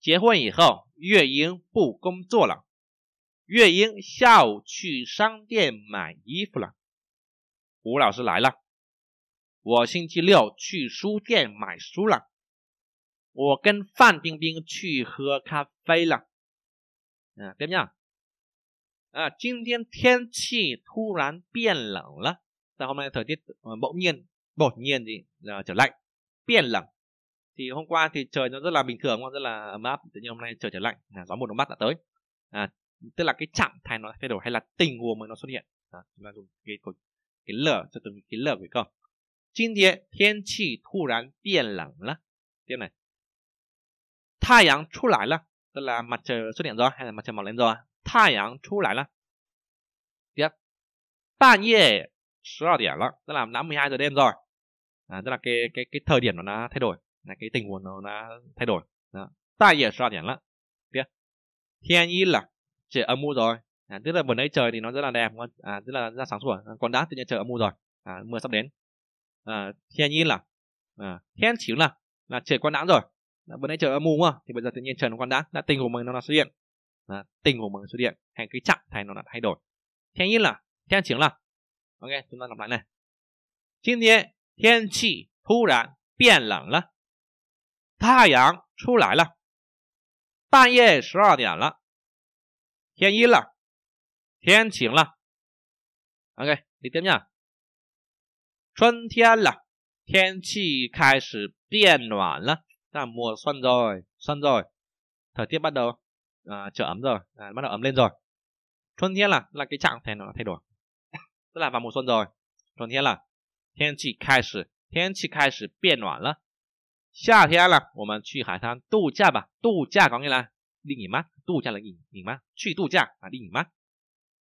结婚以后，月英不工作了。月英下午去商店买衣服了。吴老师来了。我星期六去书店买书了。我跟范冰冰去喝咖啡了。嗯、啊，怎么样？啊，今天天气突然变冷了。Tại hôm nay thời tiết bỗng nhiên, bỗng nhiên thì uh, trở lạnh, 变冷. Thì hôm qua thì trời nó rất là bình thường, rất là ấm áp. Tự nhiên hôm nay trời trở lạnh, à, gió mùa đông bắc đã tới. À, tức là cái trạng thái nó thay đổi hay là tình huống mới nó xuất hiện. À, chúng ta dùng cái cái lở cho từng cái lở của con. 今天天气突然变冷了，thế này. Thái 阳出来了, tức là mặt trời xuất à, cái cái cái thời điểm nó thay đổi, cái tình huống nó thay đổi. là trời âm u rồi. À, tức là vừa nãy trời thì nó rất là đẹp, à, tức là ra sáng sủa, còn đã thì trời âm u rồi, à, mưa sắp đến à, thiên nhiên là à, thiên chiếu là là trời quan đãng rồi là bữa nay trời âm u mà thì bây giờ tự nhiên trời nó quan đãng là tình của mình nó là xuất hiện là ờ, tình của mình xuất hiện hay cái trạng thái nó là thay đổi thiên nhiên là thiên chiếu là ok chúng ta đọc lại này thiên nhiên thiên chỉ thu rãn biên lặng là đi tiếp nhá. 春天了，天气开始变暖了，là mùa xuân rồi, xuân rồi. Thời tiết bắt đầu à, trở ấm rồi, à, bắt đầu ấm lên rồi. Xuân thiên là là cái trạng thái nó thay đổi. Tức là vào mùa xuân rồi. Xuân thiên là thiên 气开始，天气开始变暖了。夏天了，我们去海滩度假吧。度假 có nghĩa là đi nghỉ mát, tu cha là nghỉ nghỉ mát, truy tu cha là đi nghỉ mát.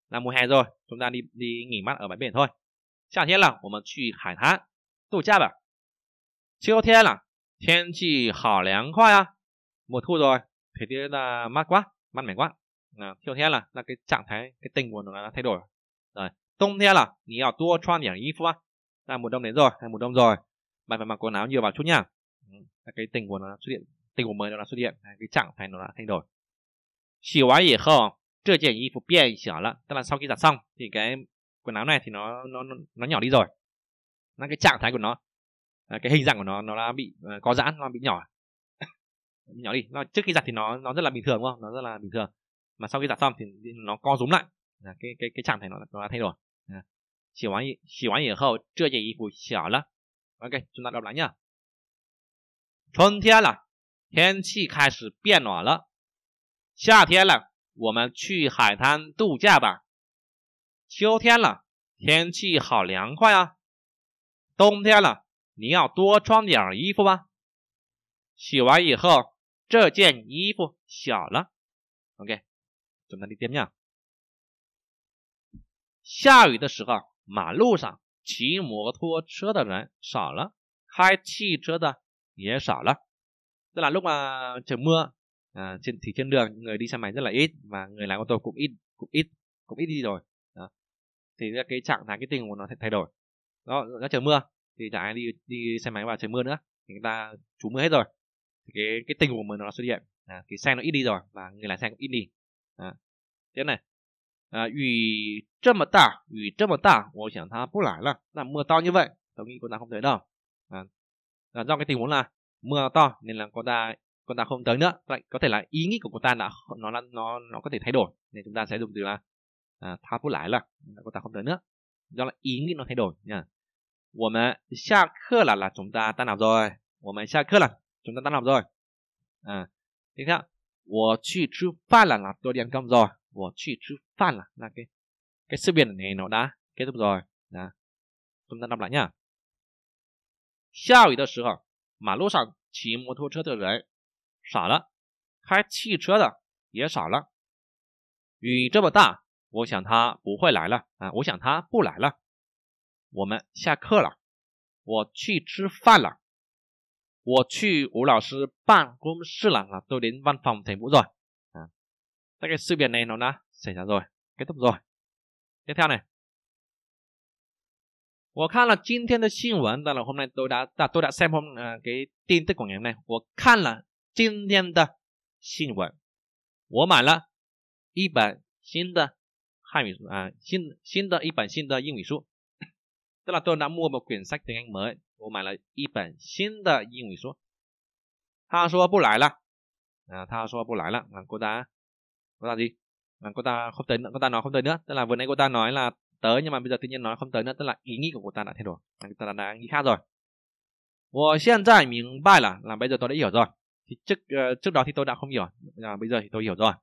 Là mùa hè rồi, chúng ta đi đi nghỉ mát ở bãi biển thôi. 夏天了，我们去海滩度假吧。秋天了，天气好凉快啊。Mùa thu rồi thời tiết là mát quá, mát mẻ quá. À, thiếu thế là là cái trạng thái cái tình của nó đã thay đổi. Rồi, đông thế là nhỉ ở tua cho nhỉ y phua. Là mùa đông đến rồi, là mùa đông rồi. Bạn phải mặc quần áo nhiều vào chút nha. Là cái tình của nó đã xuất hiện, tình của mới nó đã xuất hiện, cái trạng thái nó đã thay đổi. Xỉ quá gì không? Chưa chuyển y phục biến xỉ là, tức là sau khi giặt xong thì cái quần áo này thì nó nó nó nhỏ đi rồi nó cái trạng thái của nó à, cái hình dạng của nó nó đã bị uh, à, có giãn nó bị nhỏ nhỏ đi nó trước khi giặt thì nó nó rất là bình thường đúng không nó rất là bình thường mà sau khi giặt xong thì nó co rúm lại cái cái cái trạng thái nó nó đã thay đổi à, chỉ hoàn chỉ hoàn ở hậu chưa gì phục xả là ok chúng ta đọc lại nhá Xuân 春天了，天气开始变暖了。夏天了，我们去海滩度假吧。秋天了，天气好凉快啊！冬天了，你要多穿点衣服吧。洗完以后，这件衣服小了。OK，准备的怎么样？下雨的时候，马路上骑摩托车的人少了，开汽车的也少了。对啦，路况就么，啊，trên thì trên đường người đi xe máy rất là ít và người lái ô tô cũng ít，cũng ít，cũng ít đi rồi。thì cái trạng thái cái tình huống nó thay đổi đó nó trời mưa thì chẳng ai đi đi xe máy vào trời mưa nữa thì người ta trú mưa hết rồi thì cái cái tình huống mà nó xuất hiện à, cái xe nó ít đi rồi và người lái xe cũng ít đi à, thế này à, ủy trâm mà tả ủy trâm mà tả ngồi chẳng tha bút lại là là mưa to như vậy tôi nghĩ con ta không tới đâu à, là do cái tình huống là mưa to nên là con ta con ta không tới nữa lại có thể là ý nghĩ của cô ta đã nó là nó nó có thể thay đổi nên chúng ta sẽ dùng từ là à, ta không cô ta không tới nữa do là ý nghĩ nó thay đổi nha của mà xa khơ là là chúng ta tan học rồi của mà xa khơ là chúng ta tan học rồi à tiếp theo 我去吃饭了 là tôi đi ăn cơm rồi 我去吃饭了 là cái cái sự biến này nó đã kết thúc rồi à, chúng ta đọc lại nha. rồi, nhá 下雨的时候马路上骑摩托车的人少了开汽车的也少了雨这么大我想他不会来了啊我想他不来了我们下课了我去吃饭了我去吴老师办公室了啊都灵 one 不错啊大概四遍内容呢写下作业该怎么做要跳呢我看了今天的新闻的了后面都打打都打三封啊给电子工人呢我看了今天的新闻我买了一本新的汉语啊新新的一本新的英语书。Tức là tôi đã mua một quyển sách tiếng Anh mới, tôi mua là một bản xin đờ Anh ngữ số. Tha lại là, à, tha số bù lại là, là cô ta, cô ta gì? Là cô ta không tới nữa, cô ta nói không tới nữa. Tức là vừa nãy cô ta nói là tới nhưng mà bây giờ tự nhiên nói không tới nữa, tức là ý nghĩ của cô ta đã thay đổi, là cô ta đã nghĩ khác rồi. là bây giờ tôi đã hiểu rồi. Thì trước uh, trước đó thì tôi đã không hiểu, là bây giờ thì tôi hiểu rồi.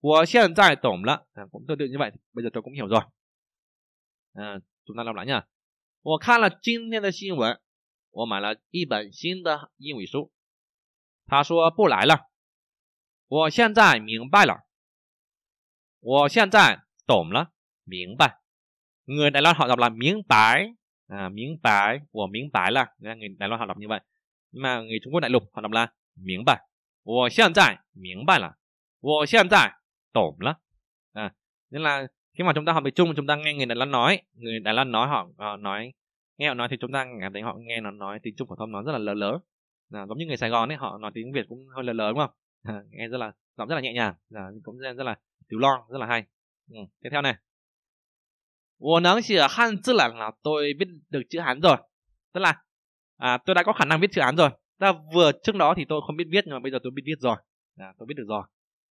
我 hiện tại tổng là à, cũng tương tự như vậy bây giờ tôi cũng hiểu rồi à, chúng ta làm lại nha 我看了今天的新闻我买了一本新的英语书他说不来了我现在明白了我现在懂了明白 người Đài Loan họ đọc là miếng bái à, miếng bái của miếng bái là người Đài Loan họ đọc như vậy nhưng mà người Trung Quốc đại lục họ đọc là miếng bái 我现在明白了我现在 tổm lắm à, nên là khi mà chúng ta học về chung chúng ta nghe người Đài Loan nói người Đài Loan nói họ, họ nói nghe họ nói thì chúng ta cảm thấy họ nghe nó nói tiếng Trung phổ thông nó rất là lờ lớ à, giống như người Sài Gòn ấy họ nói tiếng Việt cũng hơi lờ lớ đúng không à, nghe rất là giọng rất là nhẹ nhàng à, cũng rất, rất là tiểu lon rất là hay ừ. tiếp theo này chỉ là tôi biết được chữ Hán rồi. Tức là à, tôi đã có khả năng viết chữ Hán rồi. Ta vừa trước đó thì tôi không biết viết nhưng mà bây giờ tôi biết viết rồi. À, tôi biết được rồi.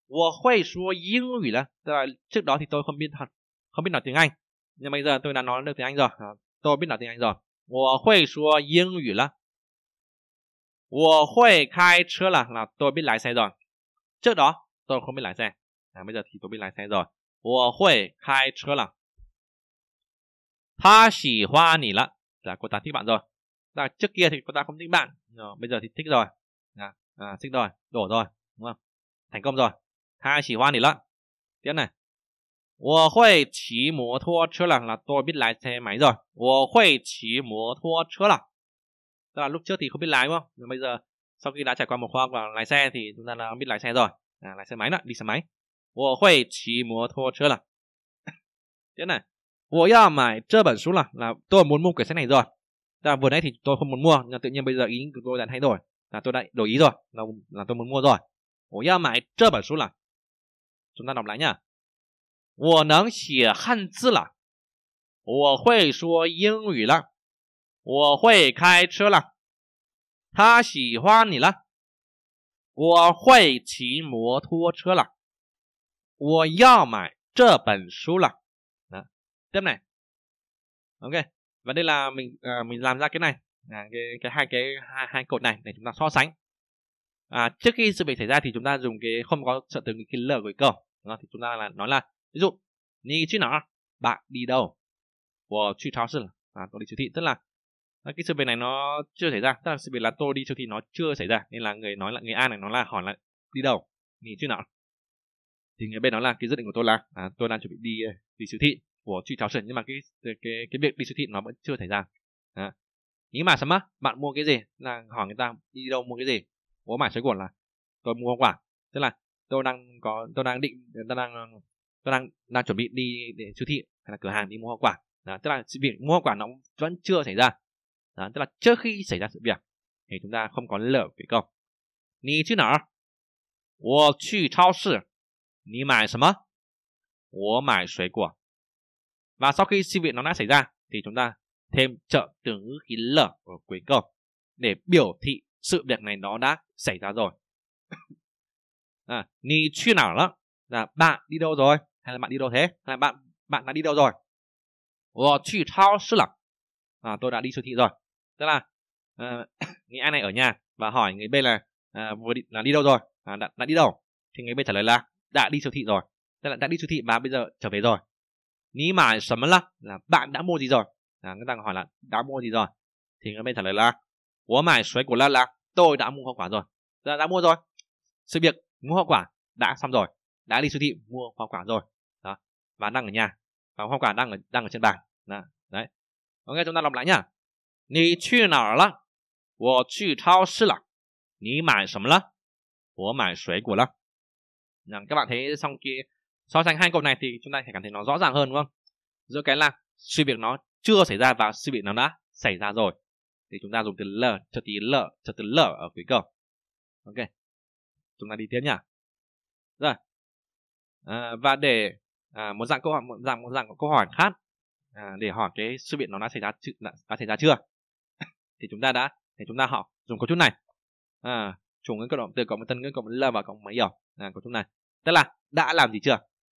我会说英语 là tức là trước đó thì tôi không biết thật không biết nói tiếng Anh nhưng bây giờ tôi đã nói được tiếng Anh rồi à, tôi biết nói tiếng Anh rồi 我会说英语了我会开车了 là tôi biết lái xe rồi trước đó tôi không biết lái xe à, bây giờ thì tôi biết lái xe rồi 我会开车了他喜欢你了 là dạ, cô ta thích bạn rồi là dạ, trước kia thì cô ta không thích bạn à, bây giờ thì thích rồi à, à, thích rồi đổ rồi đúng không thành công rồi 他喜欢你了。tiếp này 我会骑摩托车了 là tôi biết lái xe máy rồi 我会骑摩托车了 tức là lúc trước thì không biết lái đúng không bây giờ sau khi đã trải qua một khóa và lái xe thì chúng ta đã biết lái xe rồi à, lái xe máy đó đi xe máy 我会骑摩托车了 tiếp này 我要买这本书了 là tôi muốn mua cái sách này rồi là vừa nãy thì tôi không muốn mua nhưng tự nhiên bây giờ ý của tôi đã thay đổi là tôi đã đổi ý rồi là, là tôi muốn mua rồi 我要买这本书了 chúng ta đọc lại nhá, tôi tôi tôi tôi tôi có viết chữ rồi, rồi, rồi, rồi, rồi, nói tiếng Anh anh lái xe ấy thích đi muốn nha. 我能写汉字了，我会说英语了，我会开车了。他喜欢你了，我会骑摩托车了，我要买这本书了。Đó, tiếp này. Ok, và đây là mình à, mình làm ra cái này, à, cái cái hai cái hai, hai cột này để chúng ta so sánh. À, trước khi sự việc xảy ra thì chúng ta dùng cái không có sợ từ cái l cuối câu không? Thì chúng ta là nói là ví dụ ni chứ nào bạn đi đâu? của chu tháo sân à tôi đi siêu thị tức là à, cái sự việc này nó chưa xảy ra tức là sự việc là tôi đi siêu thị nó chưa xảy ra nên là người nói là người A này nó là hỏi là đi đâu ni chứ nào thì người bên đó là cái dự định của tôi là à, tôi đang chuẩn bị đi ờ, đi siêu thị của chu tháo sân nhưng mà cái cái cái việc đi siêu thị nó vẫn chưa xảy ra à. nhưng mà sao bạn mua cái gì là hỏi người ta đi đâu mua cái gì có mải xoáy quẩn là tôi mua hoa quả tức là tôi đang có tôi đang định tôi đang tôi đang đang chuẩn bị đi để siêu thị hay là cửa hàng đi mua hoa quả đó, tức là sự việc mua hoa quả nó vẫn chưa xảy ra đó, tức là trước khi xảy ra sự việc thì chúng ta không có lỡ về câu và sau khi sự việc nó đã xảy ra thì chúng ta thêm trợ từ ngữ khí lở ở cuối câu để biểu thị sự việc này nó đã xảy ra rồi à, ni 去哪了 là bạn đi đâu rồi hay là bạn đi đâu thế hay là bạn bạn đã đi đâu rồi 我去超市了 à, tôi đã đi siêu thị rồi tức là uh, người anh này ở nhà và hỏi người bên là uh, vừa đi, là đi đâu rồi à, đã, đã đi đâu thì người bên trả lời là đã đi siêu thị rồi tức là đã đi siêu thị và bây giờ trở về rồi ní mà sấm là là bạn đã mua gì rồi à, người ta hỏi là đã mua gì rồi thì người bên trả lời là của mải xoáy của la là tôi đã mua hoa quả rồi đã, đã mua rồi sự việc mua hoa quả đã xong rồi đã đi siêu thị mua hoa quả rồi đó và đang ở nhà và hoa quả đang ở đang ở trên bàn đó. đấy ok chúng ta đọc lại nhá Nì chư nào lắm Wo chư thao sư lắm Nì mải sầm lắm Wo mải suối của lắm Các bạn thấy xong kia So sánh hai câu này thì chúng ta sẽ cảm thấy nó rõ ràng hơn đúng không? Giữa cái là sự việc nó chưa xảy ra và sự việc nó đã xảy ra rồi. Thì chúng ta dùng từ lờ cho tí lờ cho từ lờ ở cuối câu. Ok chúng ta đi tiếp nhá rồi à, và để à, một dạng câu hỏi một dạng một dạng câu hỏi khác à, để hỏi cái sự kiện nó đã xảy ra đã xảy ra chưa thì chúng ta đã thì chúng ta học dùng câu chút này à, chủ ngữ cộng động từ có một tân ngữ cộng l và cộng mấy hiểu à, cấu trúc này tức là đã làm gì chưa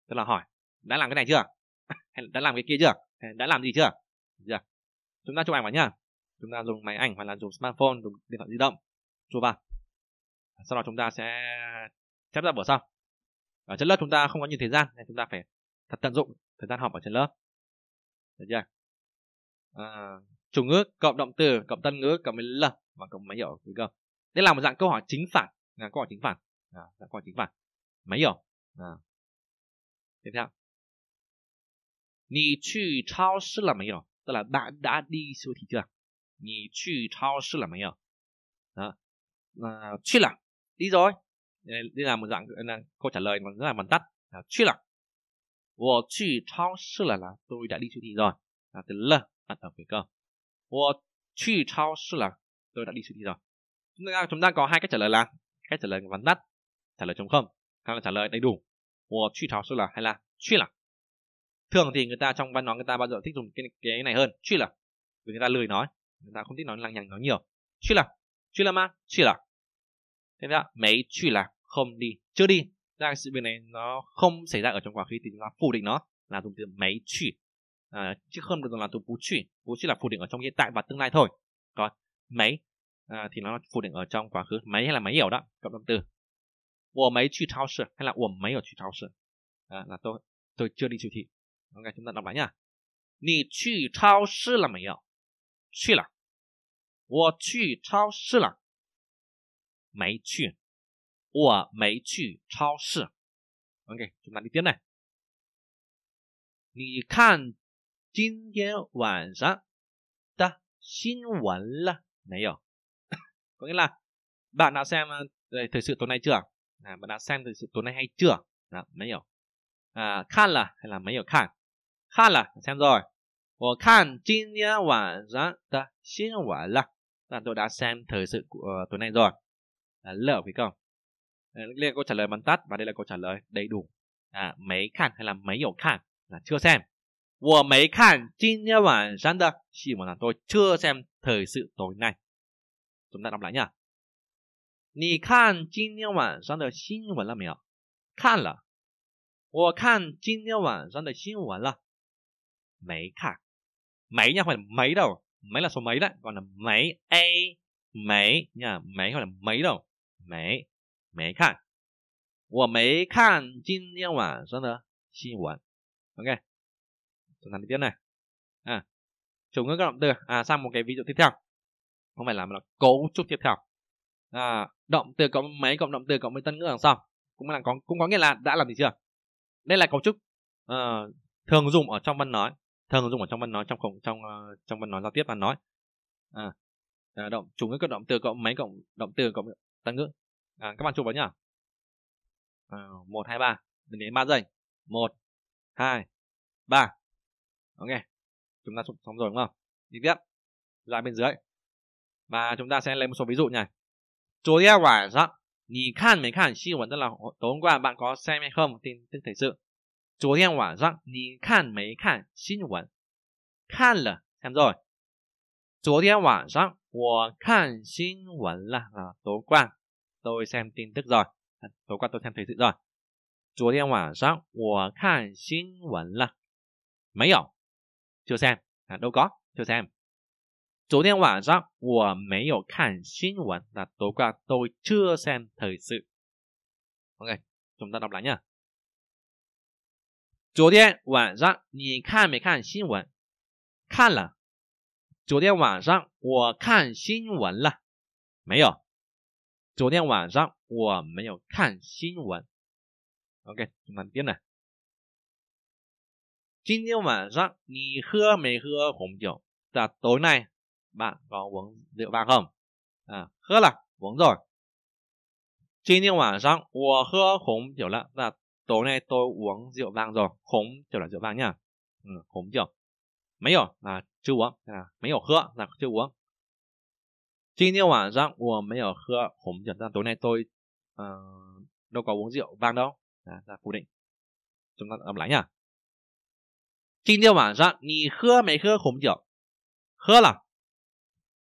tức là hỏi đã làm cái này chưa hay đã làm cái kia chưa hay đã làm gì chưa giờ chúng ta chụp ảnh vào nhá chúng ta dùng máy ảnh hoặc là dùng smartphone dùng điện thoại di động chụp vào sau đó chúng ta sẽ chép ra buổi sau ở trên lớp chúng ta không có nhiều thời gian nên chúng ta phải thật tận dụng thời gian học ở trên lớp được chưa à, chủ ngữ cộng động từ cộng tân ngữ cộng mấy lập và cộng máy hiểu được không? đây là một dạng câu hỏi chính phản là câu hỏi chính phản à, dạng câu hỏi chính phản máy hiểu à. tiếp theo Nì chư chao sư là mấy hiểu tức là bạn đã đi siêu thị chưa Nì chư chao sư là mấy hiểu đó à, chư là đi rồi đây là một dạng là câu trả lời mà rất là bằng tắt là chưa là Wo chi chao sư là tôi đã đi siêu thị rồi là từ là đặt ở phía cơ Wo chi chao sư là tôi đã đi siêu thị rồi chúng ta chúng ta có hai cách trả lời là cách trả lời vắn tắt trả lời trống không hay là trả lời đầy đủ Wo chi chao sư là hay là chưa là thường thì người ta trong văn nói người ta bao giờ thích dùng cái cái này hơn chưa là vì người ta lười nói người ta không thích nói lằng nhằng nói nhiều chưa là chưa là ma chưa là thế là mấy chỉ là không đi chưa đi ra sự việc này nó không xảy ra ở trong quá khứ thì chúng ta phủ định nó là dùng từ mấy chỉ à, chứ không được dùng là từ phủ chỉ phủ chỉ là phủ định ở trong hiện tại và tương lai thôi còn mấy à, thì nó phủ định ở trong quá khứ mấy hay là mấy hiểu đó cộng động từ của mấy chỉ thao sự hay là của mấy ở chỉ thao sự à, là tôi tôi chưa đi siêu thị ok chúng ta đọc lại nhá 你去超市了没有？去了。我去超市了。没去，我没去超市。OK，chúng ta đi tiếp này. 你看今天晚上的新闻了没有？có nghĩa là bạn đã xem đây, ờ, thời sự tối nay chưa? À, bạn đã xem thời sự tối nay hay chưa? Đó, mấy hiểu. À, khan là hay là mấy hiểu khan? Khan là xem rồi. 我看今天晚上的新闻了。Là tôi đã xem thời sự của uh, tối nay rồi à, lỡ phải không ờ, đây là câu trả lời bắn tắt và đây là câu trả lời đầy đủ à, mấy khản hay là mấy hiểu khản là chưa xem mấy tôi chưa xem thời sự tối nay. Chúng ta đọc lại nhá. 你看今天晚上的新闻了没有？看了。我看今天晚上的新闻了。没看。mấy nha, không phải là mấy đâu. Mấy là số mấy đấy, còn là mấy a mấy nhá mấy không phải là mấy đâu. 没没看，我没看今天晚上的新闻。OK，chúng ta đi à, động từ à sang một cái ví dụ tiếp theo. Không phải là mà là cấu trúc tiếp theo. À, động từ cộng mấy cộng động từ cộng với tân ngữ đằng sau cũng là có cũng có nghĩa là đã làm gì chưa? Đây là cấu trúc uh, thường dùng ở trong văn nói, thường dùng ở trong văn nói trong cộng trong ờ, trong văn nói giao tiếp văn nói. À, à động chủ ngữ động từ cộng mấy cộng động từ cộng tân ngữ à, các bạn chụp vào nhá à, một hai ba mình đến ba giây một hai ba ok chúng ta chụp xong rồi đúng không đi tiếp ra bên dưới và chúng ta sẽ lấy một số ví dụ này Chủ đề quả rằng Nì khan mấy khan xí vấn tức là tối hôm qua bạn có xem hay không tin tức thời sự Chủ đề quả rằng Nì khan mấy khan xí vấn Khan là xem rồi Chủ đề quả rằng Wo khan xí vấn là tối hôm qua tôi xem tin tức rồi tối qua tôi xem thời sự rồi 昨天晚上我看新闻了没有 chưa xem à, đâu có chưa xem 昨天晚上我没有看新闻 là tối qua tôi chưa xem thời sự ok chúng ta đọc lại nhá 昨天晚上你看没看新闻？看了。昨天晚上我看新闻了。没有？昨天晚上我没有看新闻。OK，满点了。今天晚上你喝没喝红酒？Dạ tối nay bạn có uống rượu vang không? À, hơ là uống rồi. Trên nay tôi uống rượu vang rồi. Khống kiểu là rượu vang nhá. Ừ, khống kiểu. Mấy À, mấy rồi hơ là 今天晚上我没有喝红酒，但 tối nay tôi đâu có uống rượu vang đâu. À, ra phủ định. Chúng ta âm lánh nhá. 今天晚上你喝没喝红酒？喝了。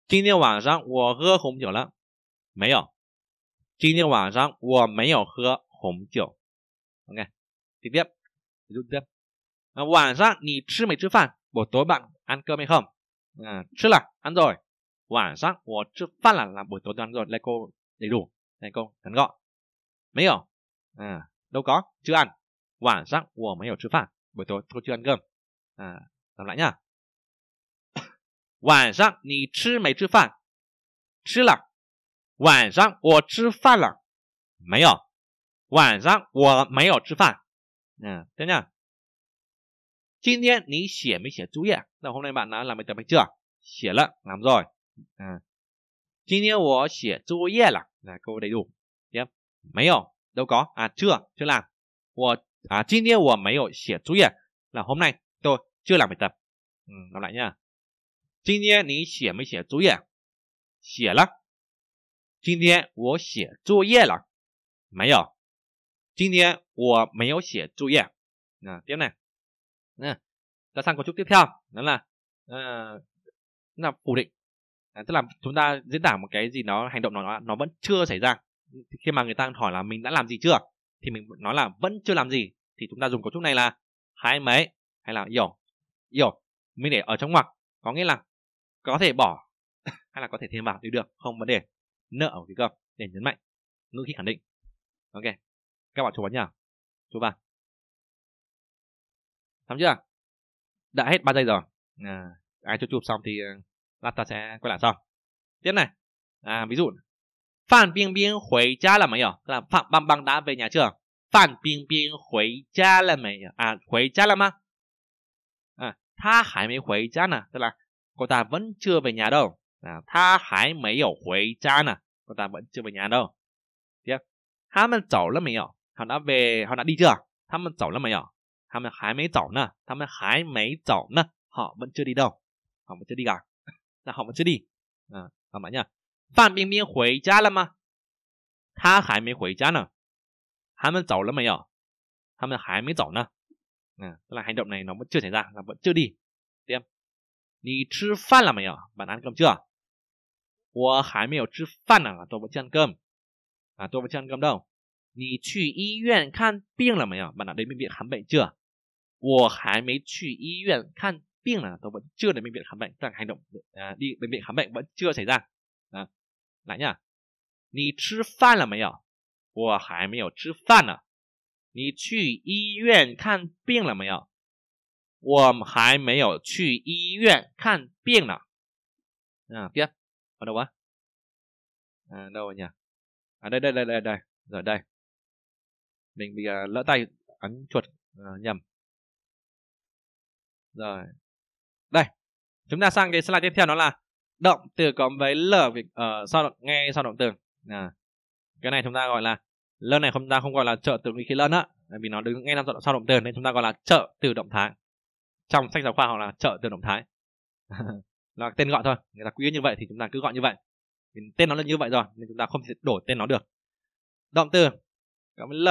今天晚上我喝红酒了，没有。今天晚上我没有喝红酒。OK，tiếp tiếp, ví dụ tiếp. À, 晚上你吃没吃饭？Buổi tối bạn ăn cơm hay không? À, 吃了，ăn rồi. 晚上我吃饭了，là buổi tối tôi ăn rồi, Lê cô đầy đủ, Lê cô ngắn gọn. Mấy giờ? À, đâu có, chưa ăn 晚上我没有吃饭 buổi tối tôi chưa ăn cơm. À, làm lại nhá. 晚上你吃没吃饭？吃了。晚上我吃饭了，没有。晚上我没有吃饭。嗯，听见？今天你写没写作业？那 hôm nay bạn đã làm bài tập hay chưa? 写了，làm rồi. 嗯，今天我写作业了，那各位的路行没有？都搞啊，这就啦。我啊，今天我没有写作业，那后面都这两回事。嗯，老板娘，今天你写没写作业？写了。今天我写作业了，没有？今天我没有写作业。那对不对？那上个就对票，能了。嗯、那不对。tức là chúng ta diễn tả một cái gì đó hành động nó nó vẫn chưa xảy ra khi mà người ta hỏi là mình đã làm gì chưa thì mình nói là vẫn chưa làm gì thì chúng ta dùng cấu trúc này là hai mấy hay là hiểu hiểu mình để ở trong ngoặc có nghĩa là có thể bỏ hay là có thể thêm vào thì được không vấn đề nợ thì cơ để nhấn mạnh ngữ khí khẳng định ok các bạn chú bắn nhỉ chú vào xong chưa đã hết 3 giây rồi à, ai chụp chụp xong thì ờ, là ta sẽ quay lại sau tiếp này à ví dụ Phạm Biên Biên hồi gia là mấy Là Phạm Bang Bang đã về nhà chưa? Phạm Biên Biên hồi gia là mấy À, hồi gia là mà? À, ta hãy mấy hồi gia nè. Tức là cô ta vẫn chưa về nhà đâu. À, ta hãy mấy ở hồi gia nè. Cô ta vẫn chưa về nhà đâu. Tiếp. Họ mình 走了没有? Họ đã về, họ đã đi chưa? Họ mình 走了没有? Họ mình hãy mấy 走 nè. Họ mình hãy mấy 走 nè. Họ vẫn chưa đi đâu. Họ vẫn chưa đi cả. 那好，我们这里，嗯，干嘛呢？范冰冰回家了吗？她还没回家呢。他们走了没有？他们还没走呢。嗯，那还走呢？那么就现在，那么就地，对呀。你吃饭了没有？把那个叫。我还没有吃饭呢，都不见更。啊，都不见更到。你去医院看病了没有？把那那边边还没叫。我还没去医院看 tiếc là tôi vẫn chưa đến bệnh viện khám bệnh tức là hành động à, đi bệnh viện khám bệnh vẫn chưa xảy ra à, lại nhá 你吃饭了没有？我还没有吃饭呢。你去医院看病了没有？我们还没有去医院看病呢。À, à? tiếp. Ở đâu quá? À, đâu rồi nhỉ? À, đây, đây, đây, đây, đây. Rồi đây. Mình bị uh, lỡ tay ấn chuột uh, nhầm. Rồi, đây chúng ta sang cái slide tiếp theo nó là động từ có với l ở uh, sau nghe sau động từ à. cái này chúng ta gọi là lơn này chúng ta không gọi là trợ từ khi khí á vì nó đứng nghe sau động, sau động từ nên chúng ta gọi là trợ từ động thái trong sách giáo khoa hoặc là trợ từ động thái là tên gọi thôi người ta quy như vậy thì chúng ta cứ gọi như vậy vì tên nó là như vậy rồi nên chúng ta không thể đổi tên nó được động từ cộng với l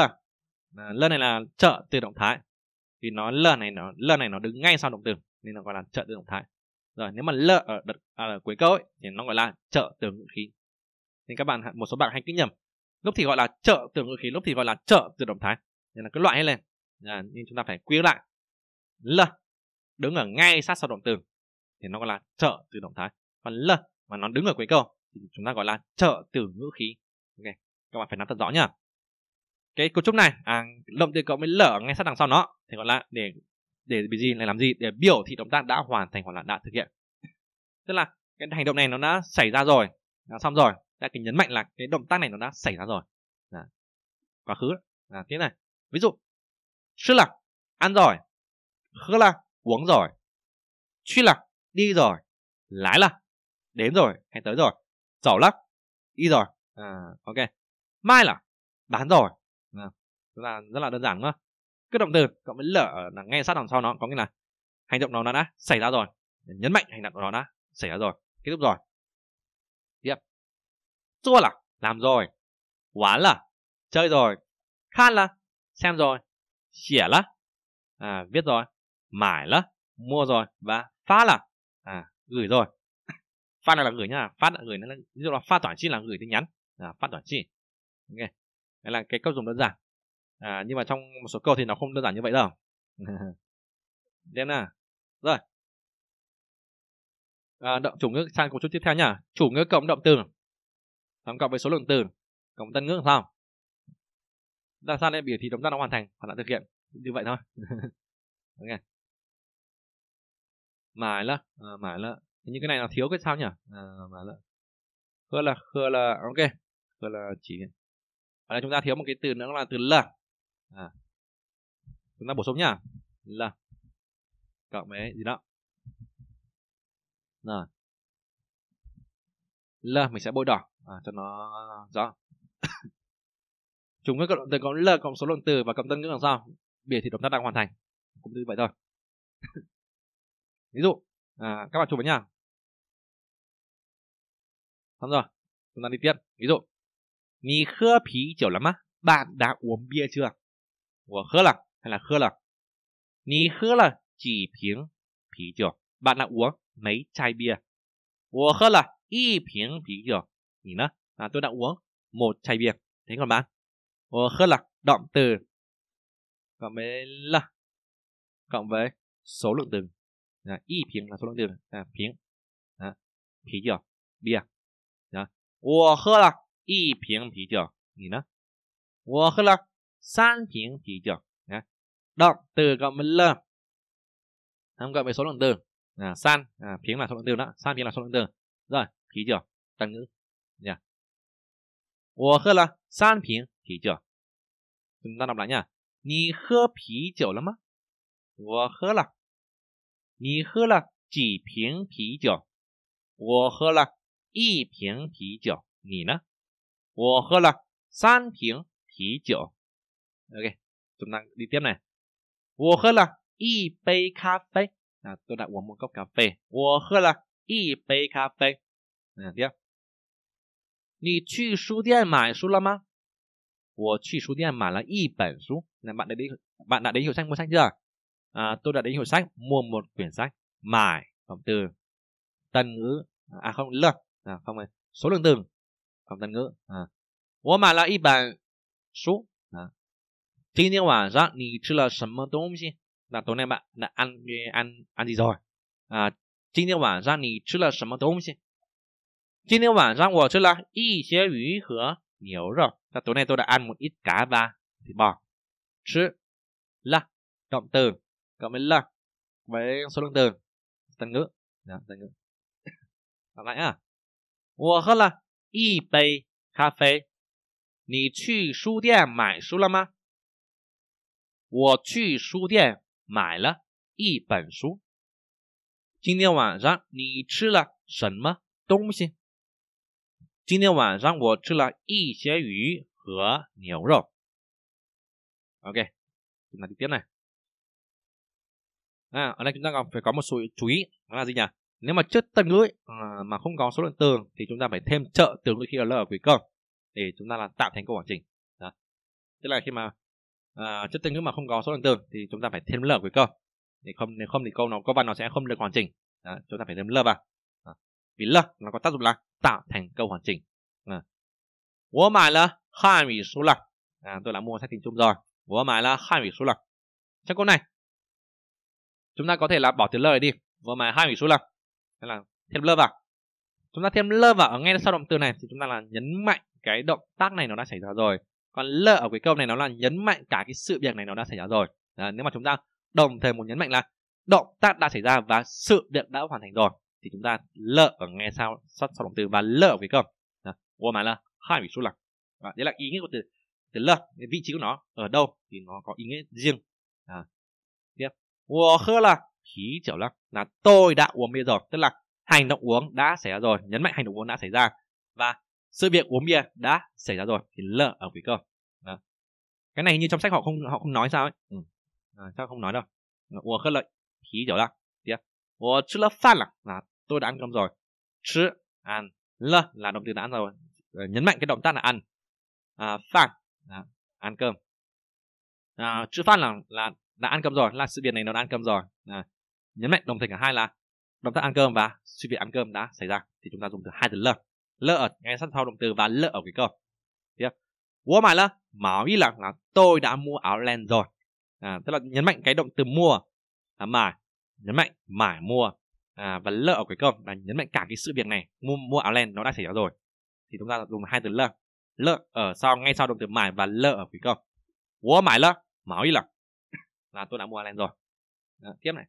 l này là trợ từ động thái vì nó l này nó l này nó đứng ngay sau động từ nên nó gọi là trợ từ động thái rồi nếu mà lợ ở đợt à, ở cuối câu ấy, thì nó gọi là trợ từ ngữ khí nên các bạn một số bạn hay cứ nhầm lúc thì gọi là trợ từ ngữ khí lúc thì gọi là trợ từ động thái nên là cứ loại lên à, dạ, nhưng chúng ta phải quy lại l đứng ở ngay sát sau động từ thì nó gọi là trợ từ động thái còn l mà nó đứng ở cuối câu thì chúng ta gọi là trợ từ ngữ khí ok các bạn phải nắm thật rõ nhá cái cấu trúc này à, động từ cộng với ở ngay sát đằng sau nó thì gọi là để để gì để làm gì để biểu thị động tác đã hoàn thành hoặc là đã thực hiện tức là cái hành động này nó đã xảy ra rồi đã xong rồi ta cần nhấn mạnh là cái động tác này nó đã xảy ra rồi à, quá khứ là dạ, thế này ví dụ chứ là ăn rồi khứ là uống rồi truy là đi rồi lái là đến rồi hay tới rồi giàu lắm đi rồi à, ok mai là bán rồi à, rất là rất là đơn giản đúng không cứ động từ cậu mới lỡ là nghe sát đằng sau nó có nghĩa là hành động nó đã xảy ra rồi nhấn mạnh hành động của nó đã xảy ra rồi kết thúc rồi tiếp chua là làm rồi quá là chơi rồi khan là xem rồi xỉa là à, viết rồi mải là mua rồi và phát là à, gửi rồi phát này là gửi nhá phát là gửi nó ví dụ là phát toàn chi là gửi tin nhắn à, phát toàn chi ok đây là cái câu dùng đơn giản à, nhưng mà trong một số câu thì nó không đơn giản như vậy đâu nên là rồi à, động chủ ngữ sang cấu trúc tiếp theo nhá chủ ngữ cộng động từ tổng cộng với số lượng từ cộng tân ngữ làm sao ra sao nên biểu thì chúng ta đã hoàn thành hoặc đã thực hiện như vậy thôi ok mãi là à, mãi là nhưng cái này nó thiếu cái sao nhỉ à, mãi là khơ là khơ là ok khơ là chỉ ở đây chúng ta thiếu một cái từ nữa là từ là à. chúng ta bổ sung nhá là cộng với gì đó là l mình sẽ bôi đỏ à, cho nó rõ chúng với cộng từ cộng l cộng số lượng từ và cộng tân ngữ đằng sau biểu thị động tác đang hoàn thành cũng như vậy thôi ví dụ à, các bạn chụp với nhau xong rồi chúng ta đi tiếp ví dụ phí lắm á bạn đã uống bia chưa? 我喝了，看来喝了，你喝了几瓶啤酒？那我没拆冰。我喝了一瓶啤酒，你呢？啊，我那我喝了一瓶啤酒，你呢？我喝了一瓶啤酒，你呢？我喝了。sản phẩm thị trường nhé. động từ gọi mình l năm gọi về số lượng từ à, san à, phiếm là số lượng từ đó san phiếm là số lượng từ rồi thị trường tăng ngữ nhé. 我喝了三瓶啤酒。chúng ta đọc lại nha. 你喝啤酒了吗？我喝了。你喝了几瓶啤酒？我喝了一瓶啤酒。你呢？我喝了三瓶啤酒。ok chúng ta đi tiếp này 我喝了一杯咖啡 à, tôi đã uống một cốc cà phê 我喝了一杯咖啡 à, tiếp 你去书店买书了吗？我去书店买了一本书。那 bạn đã đến bạn đã đến hiệu sách mua sách chưa? À, tôi đã đến hiệu sách mua một quyển sách. Mải phòng từ tân ngữ à không lượng à không số lượng từ phòng tân ngữ à. 我买了一本书啊今天晚上你吃了什么东西？那昨天晚那 ăn ăn ăn gì rồi？啊，今天晚上你吃了什么东西？今天晚上我吃了一些鱼和牛肉。那昨天 tôi đã ăn một ít cá và thịt bò. Chứ là động từ cộng với là với số lượng từ tân ngữ. Đó, dạ, tân ngữ. Đọc lại à. 我喝了一杯咖啡。你去书店买书了吗？我去书店买了一本书。今天晚上你吃了什么东西？今天晚上我吃了一些鱼和牛肉。Ok, chúng ta đi tiếp này. À, ở đây chúng ta còn phải có một số chú ý đó là gì nhỉ? Nếu mà trước tân ngữ à, mà không có số lượng từ thì chúng ta phải thêm trợ từ ngữ khi l ở quý công để chúng ta là tạo thành câu hoàn chỉnh. Đó. Tức là khi mà Ờ, chất tương nước mà không có số lượng từ thì chúng ta phải thêm lờ cuối câu để không nếu không thì câu nó câu văn nó sẽ không được hoàn chỉnh à, chúng ta phải thêm lờ vào à, vì lờ nó có tác dụng là tạo thành câu hoàn chỉnh ờ. à. 我买了汉语书了 à, tôi đã mua sách tiếng Trung rồi 我买了汉语书了 trong câu này chúng ta có thể là bỏ từ đi hai này số 我买汉语书了 hay là thêm lơ vào chúng ta thêm lơ vào ở ngay sau động từ này thì chúng ta là nhấn mạnh cái động tác này nó đã xảy ra rồi còn lơ ở cái câu này nó là nhấn mạnh cả cái sự việc này nó đã xảy ra rồi à, nếu mà chúng ta đồng thời muốn nhấn mạnh là động tác đã xảy ra và sự việc đã hoàn thành rồi thì chúng ta lợ ở ngay sau sau, sau động từ và lợ ở cuối câu à, của mà là hai vị số lần à, đấy là ý nghĩa của từ từ lợ vị trí của nó ở đâu thì nó có ý nghĩa riêng à, tiếp Wo khơ là khí chảo lăng là tôi đã uống bia rồi tức là hành động uống đã xảy ra rồi nhấn mạnh hành động uống đã xảy ra và sự việc uống bia đã xảy ra rồi thì l ở quý cơ đó. cái này như trong sách họ không họ không nói sao ấy ừ. à, chắc không nói đâu uống khất lợi khí kiểu là tiếp uống chứ lơ phan là, là tôi đã ăn cơm rồi chứ ăn l là động từ đã ăn rồi nhấn mạnh cái động tác là ăn à, phan là ăn cơm à, chữ phan là là đã ăn cơm rồi là sự việc này nó đã ăn cơm rồi à, nhấn mạnh đồng thời cả hai là động tác ăn cơm và sự việc ăn cơm đã xảy ra thì chúng ta dùng từ hai từ l lỡ ngay sát sau động từ và lỡ cái câu tiếp Wo mày là Mao ý là, là tôi đã mua áo len rồi à, tức là nhấn mạnh cái động từ mua à, mà nhấn mạnh mải mua à, và lỡ cái câu là nhấn mạnh cả cái sự việc này mua mua áo len nó đã xảy ra rồi thì chúng ta dùng hai từ lơ lơ ở sau ngay sau động từ mải và lơ ở quý câu Wo mải lơ Mao ý là là tôi đã mua áo len rồi à, tiếp này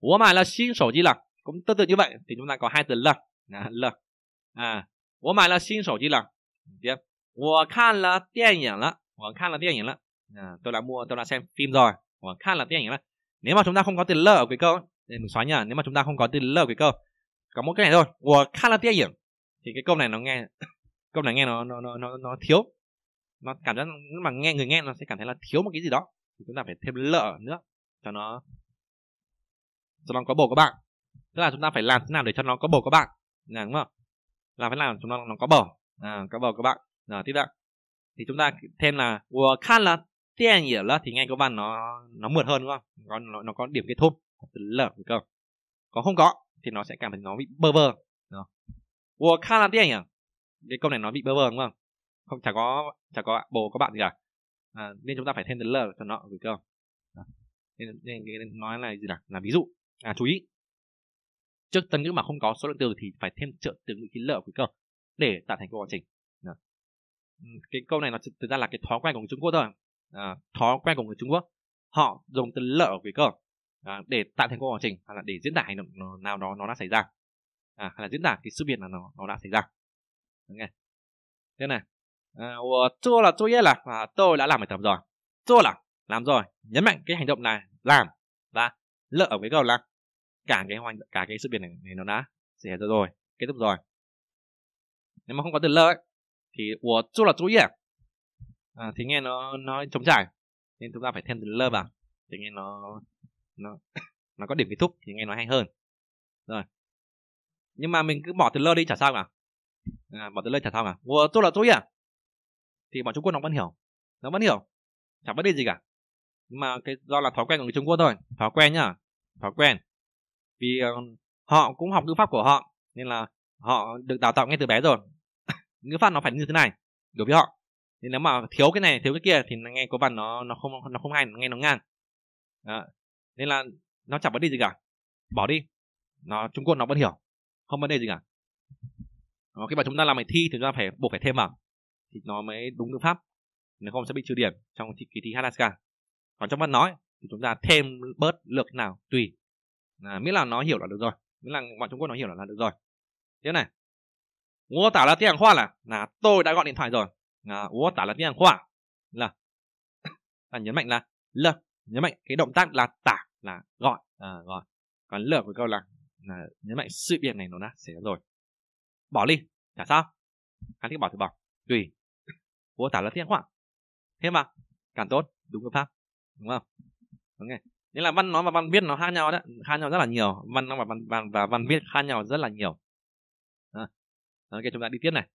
Wo mải là xin sổ gì là cũng tương tự như vậy thì chúng ta có hai từ lơ 啊了啊，我买了新手机了，tiếp, 我看了电影了，我看了电影了，à, tôi đã mua tôi đã xem phim rồi, tôi 看了电影了。Nếu mà chúng ta không có từ l ở cuối câu, xóa nhá, nếu mà chúng ta không có từ l ở cuối câu, có một cái này thôi, tôi 看了电影 thì cái câu này nó nghe câu này nghe nó nó nó nó, thiếu nó cảm giác mà nghe người nghe nó sẽ cảm thấy là thiếu một cái gì đó chúng ta phải thêm lợ nữa cho nó cho nó có bầu có bạn tức là chúng ta phải làm thế nào để cho nó có bầu các bạn à, đúng không làm thế nào chúng ta nó có bầu à, có bầu các bạn à, tiếp đoạn thì chúng ta thêm là của khan là tiền hiểu là thì ngay câu văn nó nó mượt hơn đúng không có nó, nó có điểm kết thúc từ lở được Có không có thì nó sẽ cảm thấy nó bị bơ vơ của khan là tiền hiểu cái câu này nó bị bơ vơ đúng không không chả có chả có bồ các bạn gì cả à, nên chúng ta phải thêm từ lờ cho nó gửi cơ. nên, nên, nên nói là gì là là ví dụ à chú ý trước tân ngữ mà không có số lượng từ thì phải thêm trợ từ ngữ khí lợ cuối câu để tạo thành câu hoàn chỉnh à. cái câu này nó thực ra là cái thói quen của người Trung Quốc thôi à, thói quen của người Trung Quốc họ dùng từ lợ cuối câu à, để tạo thành câu hoàn chỉnh hoặc là để diễn tả hành động nào đó nó đã xảy ra à, hay là diễn tả cái sự việc là nó nó đã xảy ra nghe thế này à, tôi là tôi là à, tôi đã làm bài tập rồi tôi là làm rồi nhấn mạnh cái hành động này làm và lợ ở cái câu là cả cái hoành cả cái sự việc này, này nó đã xảy ra rồi kết thúc rồi nếu mà không có tiền lợi thì của chú là chú ý à, à thì nghe nó nó chống trải nên chúng ta phải thêm từ lơ vào thì nghe nó nó nó có điểm kết thúc thì nghe nó hay hơn rồi nhưng mà mình cứ bỏ từ lơ đi chả sao cả à, bỏ từ lơ chả sao cả của tôi là tôi à thì bọn trung quốc nó vẫn hiểu nó vẫn hiểu chẳng vấn đề gì cả nhưng mà cái do là thói quen của người trung quốc thôi thói quen nhá thói quen vì ờ, họ cũng học ngữ pháp của họ nên là họ được đào tạo ngay từ bé rồi ngữ pháp nó phải như thế này đối với họ nên nếu mà thiếu cái này thiếu cái kia thì nghe có văn nó nó không nó không hay nghe nó ngang Đó. nên là nó chẳng vấn đề gì cả bỏ đi nó trung quốc nó vẫn hiểu không vấn đề gì cả Đó, ờ, khi mà chúng ta làm bài thi thì chúng ta phải buộc phải thêm vào thì nó mới đúng ngữ pháp nếu không sẽ bị trừ điểm trong kỳ thi Alaska còn trong văn nói thì chúng ta thêm bớt lược nào tùy à, miễn là nó hiểu là được rồi miễn là bọn Trung Quốc nó hiểu là, là được rồi tiếp này Ngô tả là tiếng khoa là là tôi đã gọi điện thoại rồi à, Ngô tả là tiếng khoa là là nhấn mạnh là l nhấn mạnh cái động tác là tả là gọi à, gọi còn l của câu là, là nhấn mạnh sự việc này nó đã xảy ra rồi bỏ đi chả sao hắn thích bỏ thì bỏ tùy Ngô tả là tiếng khoa thế mà càng tốt đúng phương pháp đúng không Đúng ok nên là văn nói và văn viết nó khác nhau đấy khác nhau rất là nhiều văn nói và văn, văn và văn viết khác nhau rất là nhiều à, ok chúng ta đi tiếp này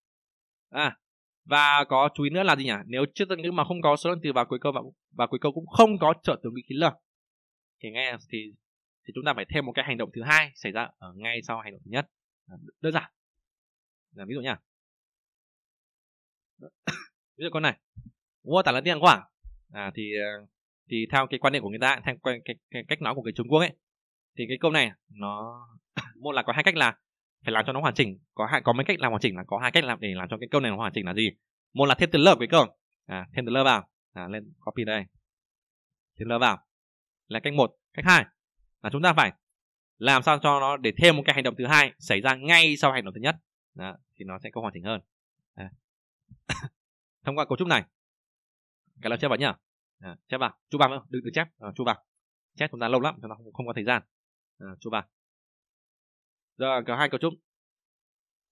à và có chú ý nữa là gì nhỉ nếu trước tân ngữ mà không có số lượng từ vào cuối câu và, và cuối câu cũng không có trợ từ ngữ kín lờ thì nghe thì thì chúng ta phải thêm một cái hành động thứ hai xảy ra ở ngay sau hành động thứ nhất à, đơn giản là ví dụ nha ví dụ con này tả à 我打了电话啊，thì à, à, thì theo cái quan niệm của người ta theo cái, cái, cái cách nói của người Trung Quốc ấy thì cái câu này nó một là có hai cách là phải làm cho nó hoàn chỉnh có hai có mấy cách làm hoàn chỉnh là có hai cách làm để làm cho cái câu này nó hoàn chỉnh là gì một là thêm từ lớp với câu à, thêm từ lớp vào à, lên copy đây thêm lớp vào là cách một cách hai là chúng ta phải làm sao cho nó để thêm một cái hành động thứ hai xảy ra ngay sau hành động thứ nhất Đó, thì nó sẽ có hoàn chỉnh hơn à. thông qua cấu trúc này cái lớp chưa bạn nhỉ à, chép vào chú bằng đừng được chép à, ờ, chú bằng chép chúng ta lâu lắm chúng ta không, không có thời gian à, ờ, chú bằng giờ có hai cấu trúc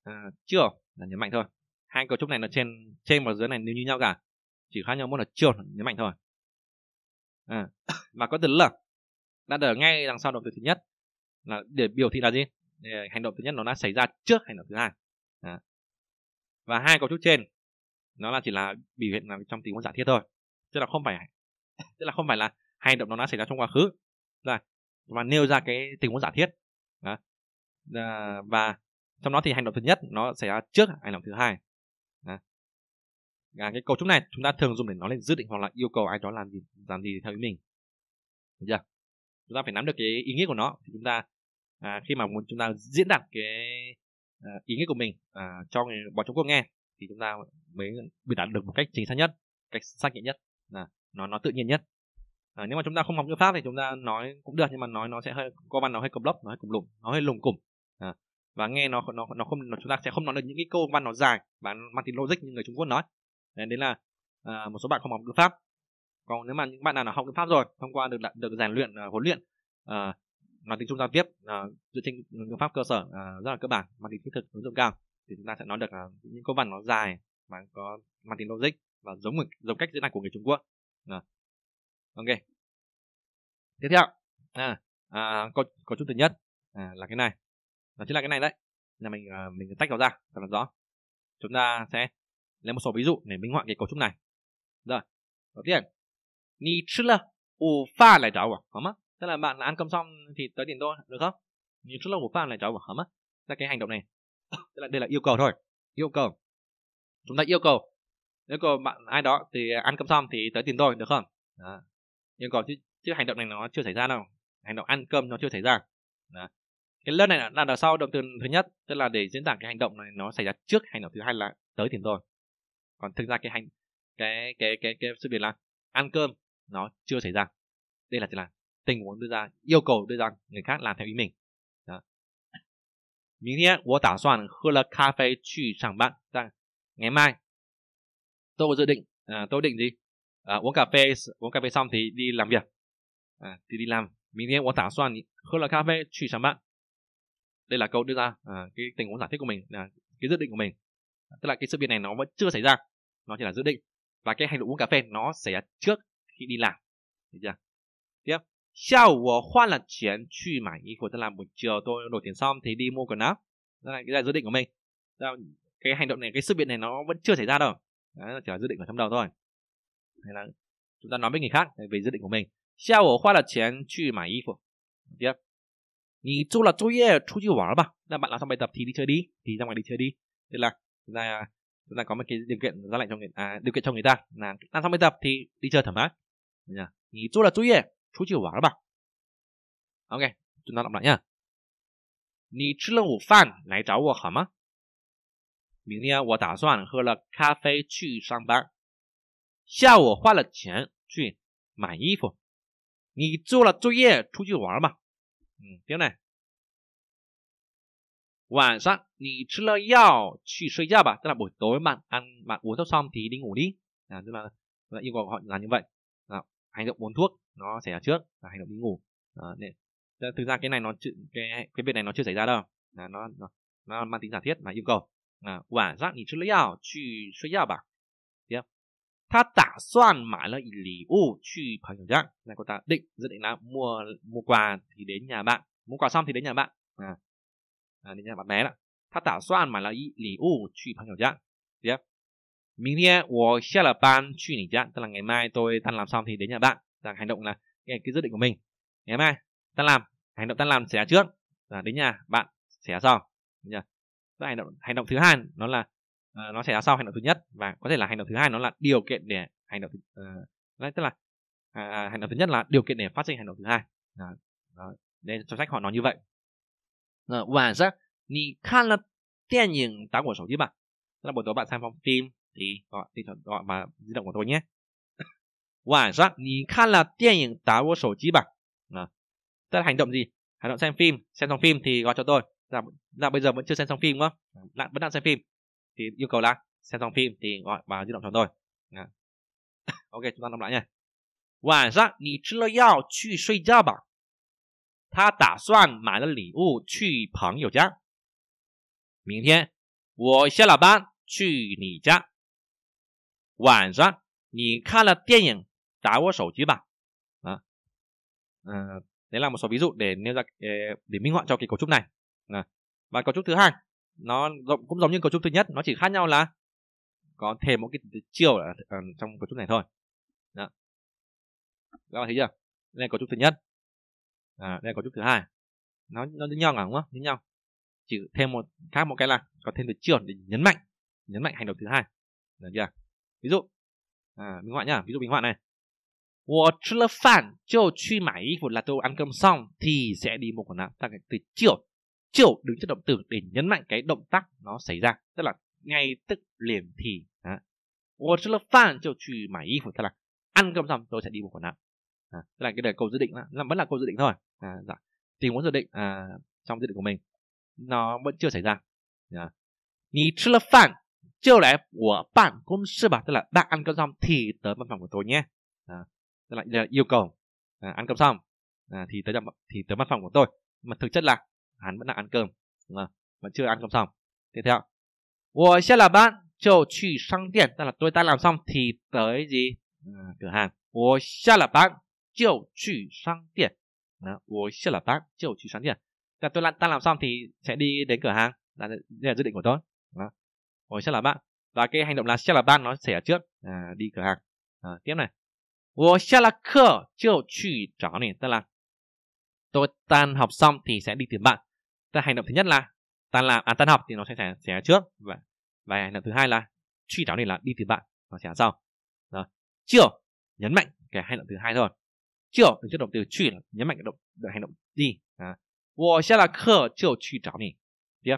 à, chiều là nhấn mạnh thôi hai cấu trúc này là trên trên và dưới này nếu như nhau cả chỉ khác nhau một là chiều nhấn mạnh thôi à, và có từ là đã ở ngay đằng sau động từ thứ nhất là để biểu thị là gì để hành động thứ nhất nó đã xảy ra trước hành động thứ hai à. và hai cấu trúc trên nó là chỉ là biểu hiện là trong tình huống giả thiết thôi chứ là không phải tức là không phải là hành động nó đã xảy ra trong quá khứ rồi và nêu ra cái tình huống giả thiết đó. Ờ, và trong đó thì hành động thứ nhất nó xảy ra trước hành động thứ hai đó. cái cấu trúc này chúng ta thường dùng để nói lên dự định hoặc là yêu cầu ai đó làm gì làm gì theo ý mình được chưa chúng ta phải nắm được cái ý nghĩa của nó thì chúng ta à, khi mà muốn chúng ta diễn đạt cái à, ý nghĩa của mình à, cho người bọn chúng có nghe thì chúng ta mới biểu đạt được một cách chính xác nhất cách xác nhận nhất à nó nó tự nhiên nhất à, nếu mà chúng ta không học ngữ pháp thì chúng ta nói cũng được nhưng mà nói nó sẽ hơi có văn nó hơi cộc lốc nó hơi cụm lủng nó hơi lủng củng à, ờ, và nghe nó nó nó không nó, chúng ta sẽ không nói được những cái câu văn nó dài và mang tính logic như người Trung Quốc nói đấy, đấy là à, một số bạn không học ngữ pháp còn nếu mà những bạn nào, nào học ngữ pháp rồi thông qua được được rèn luyện uh, huấn luyện uh, nói tiếng Trung giao tiếp uh, dựa trên ngữ pháp cơ sở uh, rất là cơ bản mang tính thiết thực ứng dụng cao thì chúng ta sẽ nói được uh, những câu văn nó dài mà có mang tính logic và giống giống cách diễn đạt của người Trung Quốc à. ok tiếp theo à, à, có có chút thứ nhất à, là cái này đó chính là cái này đấy là mình à, mình tách nó ra cho nó rõ chúng ta sẽ lấy một số ví dụ để minh họa cái cấu trúc này rồi đầu tiên ni chứ là ủ pha lại cháu à hả tức là bạn là ăn cơm xong thì tới điện tôi được không ni chứ là ủ pha lại cháu à hả là cái hành động này tức là đây là yêu cầu thôi yêu cầu chúng ta yêu cầu nếu có bạn ai đó thì à, ăn cơm xong thì tới tìm tôi được không đó. nhưng còn chứ, chứ hành động này nó chưa xảy ra đâu hành động ăn cơm nó chưa xảy ra đó. cái lớp này là, là đằng sau động từ thứ nhất tức là để diễn tả cái hành động này nó xảy ra trước hành động thứ hai là tới tìm tôi còn thực ra cái hành cái cái cái cái sự việc là ăn cơm nó chưa xảy ra đây là chỉ là tình huống đưa ra yêu cầu đưa ra người khác làm theo ý mình đó. 明天我打算喝了咖啡去上班，但 ngày mai tôi có dự định à, tôi định gì à, uống cà phê uống cà phê xong thì đi làm việc à, thì đi làm mình nghe uống tả soạn hơn là cà phê chỉ chẳng bạn đây là câu đưa ra à, cái tình huống giả thiết của mình là cái dự định của mình tức là cái sự việc này nó vẫn chưa xảy ra nó chỉ là dự định và cái hành động uống cà phê nó xảy ra trước khi đi làm được chưa tiếp sau của hoa là chuyển truy mãi y phục tức là buổi chiều tôi đổi tiền xong thì đi mua quần áo. Đó là cái dự định của mình. cái hành động này, cái sự việc này nó vẫn chưa xảy ra đâu. Đấy, chỉ là dự định ở trong đầu thôi hay là chúng ta nói với người khác về dự định của mình 下午花了钱去买衣服 tiếp 你做了作业出去玩吧 là bạn làm xong bài tập thì đi chơi đi thì ra ngoài đi chơi đi tức là chúng ta chúng ta có một cái điều kiện ra lệnh cho người à, điều kiện cho người ta là làm xong bài tập thì đi chơi thoải mái 你做了作业出去玩吧 ok chúng ta đọc lại nhá 你吃了午饭来找我好吗明天我打算喝了咖啡去上班。下午花了钱去买衣服。你做了作业，出去玩吧。嗯，对不对？晚上你吃了药去睡觉吧，tức là buổi tối bạn ăn bạn uống xong thì đi ngủ đi à, tức là, yêu cầu họ làm như vậy hành động uống thuốc nó xảy ra trước hành động đi ngủ à, ra cái này nó cái cái việc này nó chưa xảy ra đâu nó, nó nó mang tính giả thiết mà yêu cầu 啊，晚上你吃了药去睡觉吧。tiếp 他打算买了礼物去朋友家 là cô ta định dự định là mua mua quà thì đến nhà bạn mua quà xong thì đến nhà bạn à, đến nhà bạn bé đó ta là lý u truy tức là ngày mai tôi tan làm xong thì đến nhà bạn rằng hành động là cái, cái dự định của mình ngày mai tan làm hành động tan làm sẽ trước là đến nhà bạn sẽ sau tức hành động hành động thứ hai nó là uh, nó xảy ra sau hành động thứ nhất và có thể là hành động thứ hai nó là điều kiện để hành động thứ, uh, tức là uh, hành động thứ nhất là điều kiện để phát sinh hành động thứ hai đó, đó. nên trong sách họ nói như vậy ờ, và ra ni khan là tiền nhìn tá của sổ chứ là buổi tối bạn xem phòng phim thì gọi thì gọi mà di động của tôi nhé 晚上你看了电影打我手机吧？啊，tức là hành động gì? Hành động xem phim, xem xong phim thì gọi cho tôi là là bây giờ vẫn chưa xem xong phim đúng không dạ. là, vẫn đang xem phim thì yêu cầu là xem xong phim thì gọi vào di động cho tôi dạ. ok chúng ta làm lại nha 晚上你吃了药去睡觉吧。他打算买了礼物去朋友家。明天我下了班去你家。晚上你看了电影，打我手机吧。啊，嗯、呃，đấy dạ. à, là một số ví dụ để nêu ra ờ, để minh họa cho cái cấu trúc này. Và cấu trúc thứ hai nó rộng cũng giống như cấu trúc thứ nhất, nó chỉ khác nhau là có thêm một cái chiều ở, trong cấu trúc này thôi. Đó. Các bạn thấy chưa? Đây là cấu trúc thứ nhất. À, đây là cấu trúc thứ hai. Nó nó giống nhau à đúng không? Giống nhau. Chỉ thêm một khác một cái là có thêm từ chiều để nhấn mạnh, nhấn mạnh hành động thứ hai. Được chưa? Ví dụ à, minh họa nhá, ví dụ minh họa này. 我吃了饭就去买衣服了，就 ăn cơm xong thì sẽ đi mua quần áo. Ta cái từ chiều triệu đứng trước động từ để nhấn mạnh cái động tác nó xảy ra tức là ngay tức liền thì à. 我吃了饭就去买衣服 tức là ăn cơm xong tôi sẽ đi mua quần áo à, tức là cái đời câu dự định là vẫn là câu dự định thôi à, dạ. tình huống dự định à, trong dự định của mình nó vẫn chưa xảy ra à. Dạ. 你吃了饭就来我办公室吧 tức là đã ăn cơm xong thì tới văn phòng của tôi nhé à, tức là yêu cầu à, ăn cơm xong à, thì tới thì tới văn phòng của tôi mà thực chất là hắn vẫn đang ăn cơm đúng không? vẫn chưa ăn cơm xong tiếp theo Tôi sẽ là bạn trầu chỉ sang điện Tức là tôi đã làm xong thì tới gì à, cửa hàng Tôi sẽ là bạn trầu chỉ sang điện Tôi sẽ là bạn trầu chỉ sang điện Tức là tôi đã làm xong thì sẽ đi đến cửa hàng là, là dự định của tôi Tôi sẽ là bạn và cái hành động là sẽ là bạn nó sẽ ở trước à, đi cửa hàng à, tiếp này Tôi sẽ là tan học xong thì sẽ đi tìm bạn ta hành động thứ nhất là ta làm à tan học thì nó sẽ xảy ra trước và và hành động thứ hai là truy đáo này là đi từ bạn nó sẽ sau rồi chiều nhấn mạnh cái hành động thứ hai thôi chiều từ trước động từ truy là nhấn mạnh cái động cái hành động đi à 我下了课就去找你 tiếp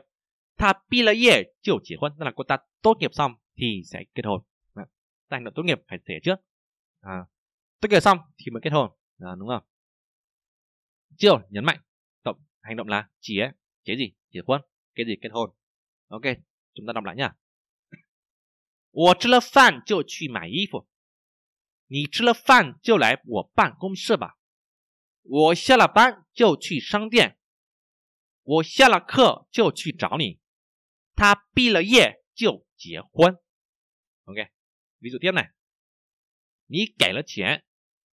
ta bi là ye chiều chỉ quân tức là cô ta tốt nghiệp xong thì sẽ kết hôn à, hành động tốt nghiệp phải thể trước à, tốt nghiệp xong thì mới kết hôn à, đúng không chiều nhấn mạnh động hành động là chỉ chế gì hiệp quân cái gì kết hôn ok chúng ta đọc lại nhá 我吃了饭就去买衣服，你吃了饭就来我办公室吧。我下了班就去商店，我下了课就去找你。他毕了业就结婚。OK，ví dụ tiếp này, 你给了钱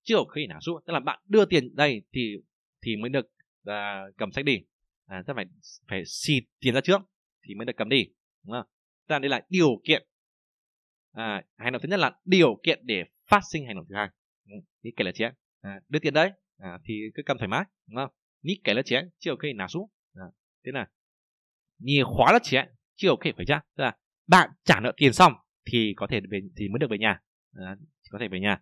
就可以拿书，tức là bạn đưa tiền đây thì thì mới được uh, cầm sách đi là ta phải phải xịt tiền ra trước thì mới được cầm đi đúng không ta đây là điều kiện à, hành động thứ nhất là điều kiện để phát sinh hành động thứ hai thì kể là chị À, đưa tiền đấy à, thì cứ cầm thoải mái đúng không ni kể là chị chưa chiều khi nào xuống à, thế là ni khóa là chị chưa chiều khi phải ra tức là bạn trả nợ tiền xong thì có thể về thì mới được về nhà à, có thể về nhà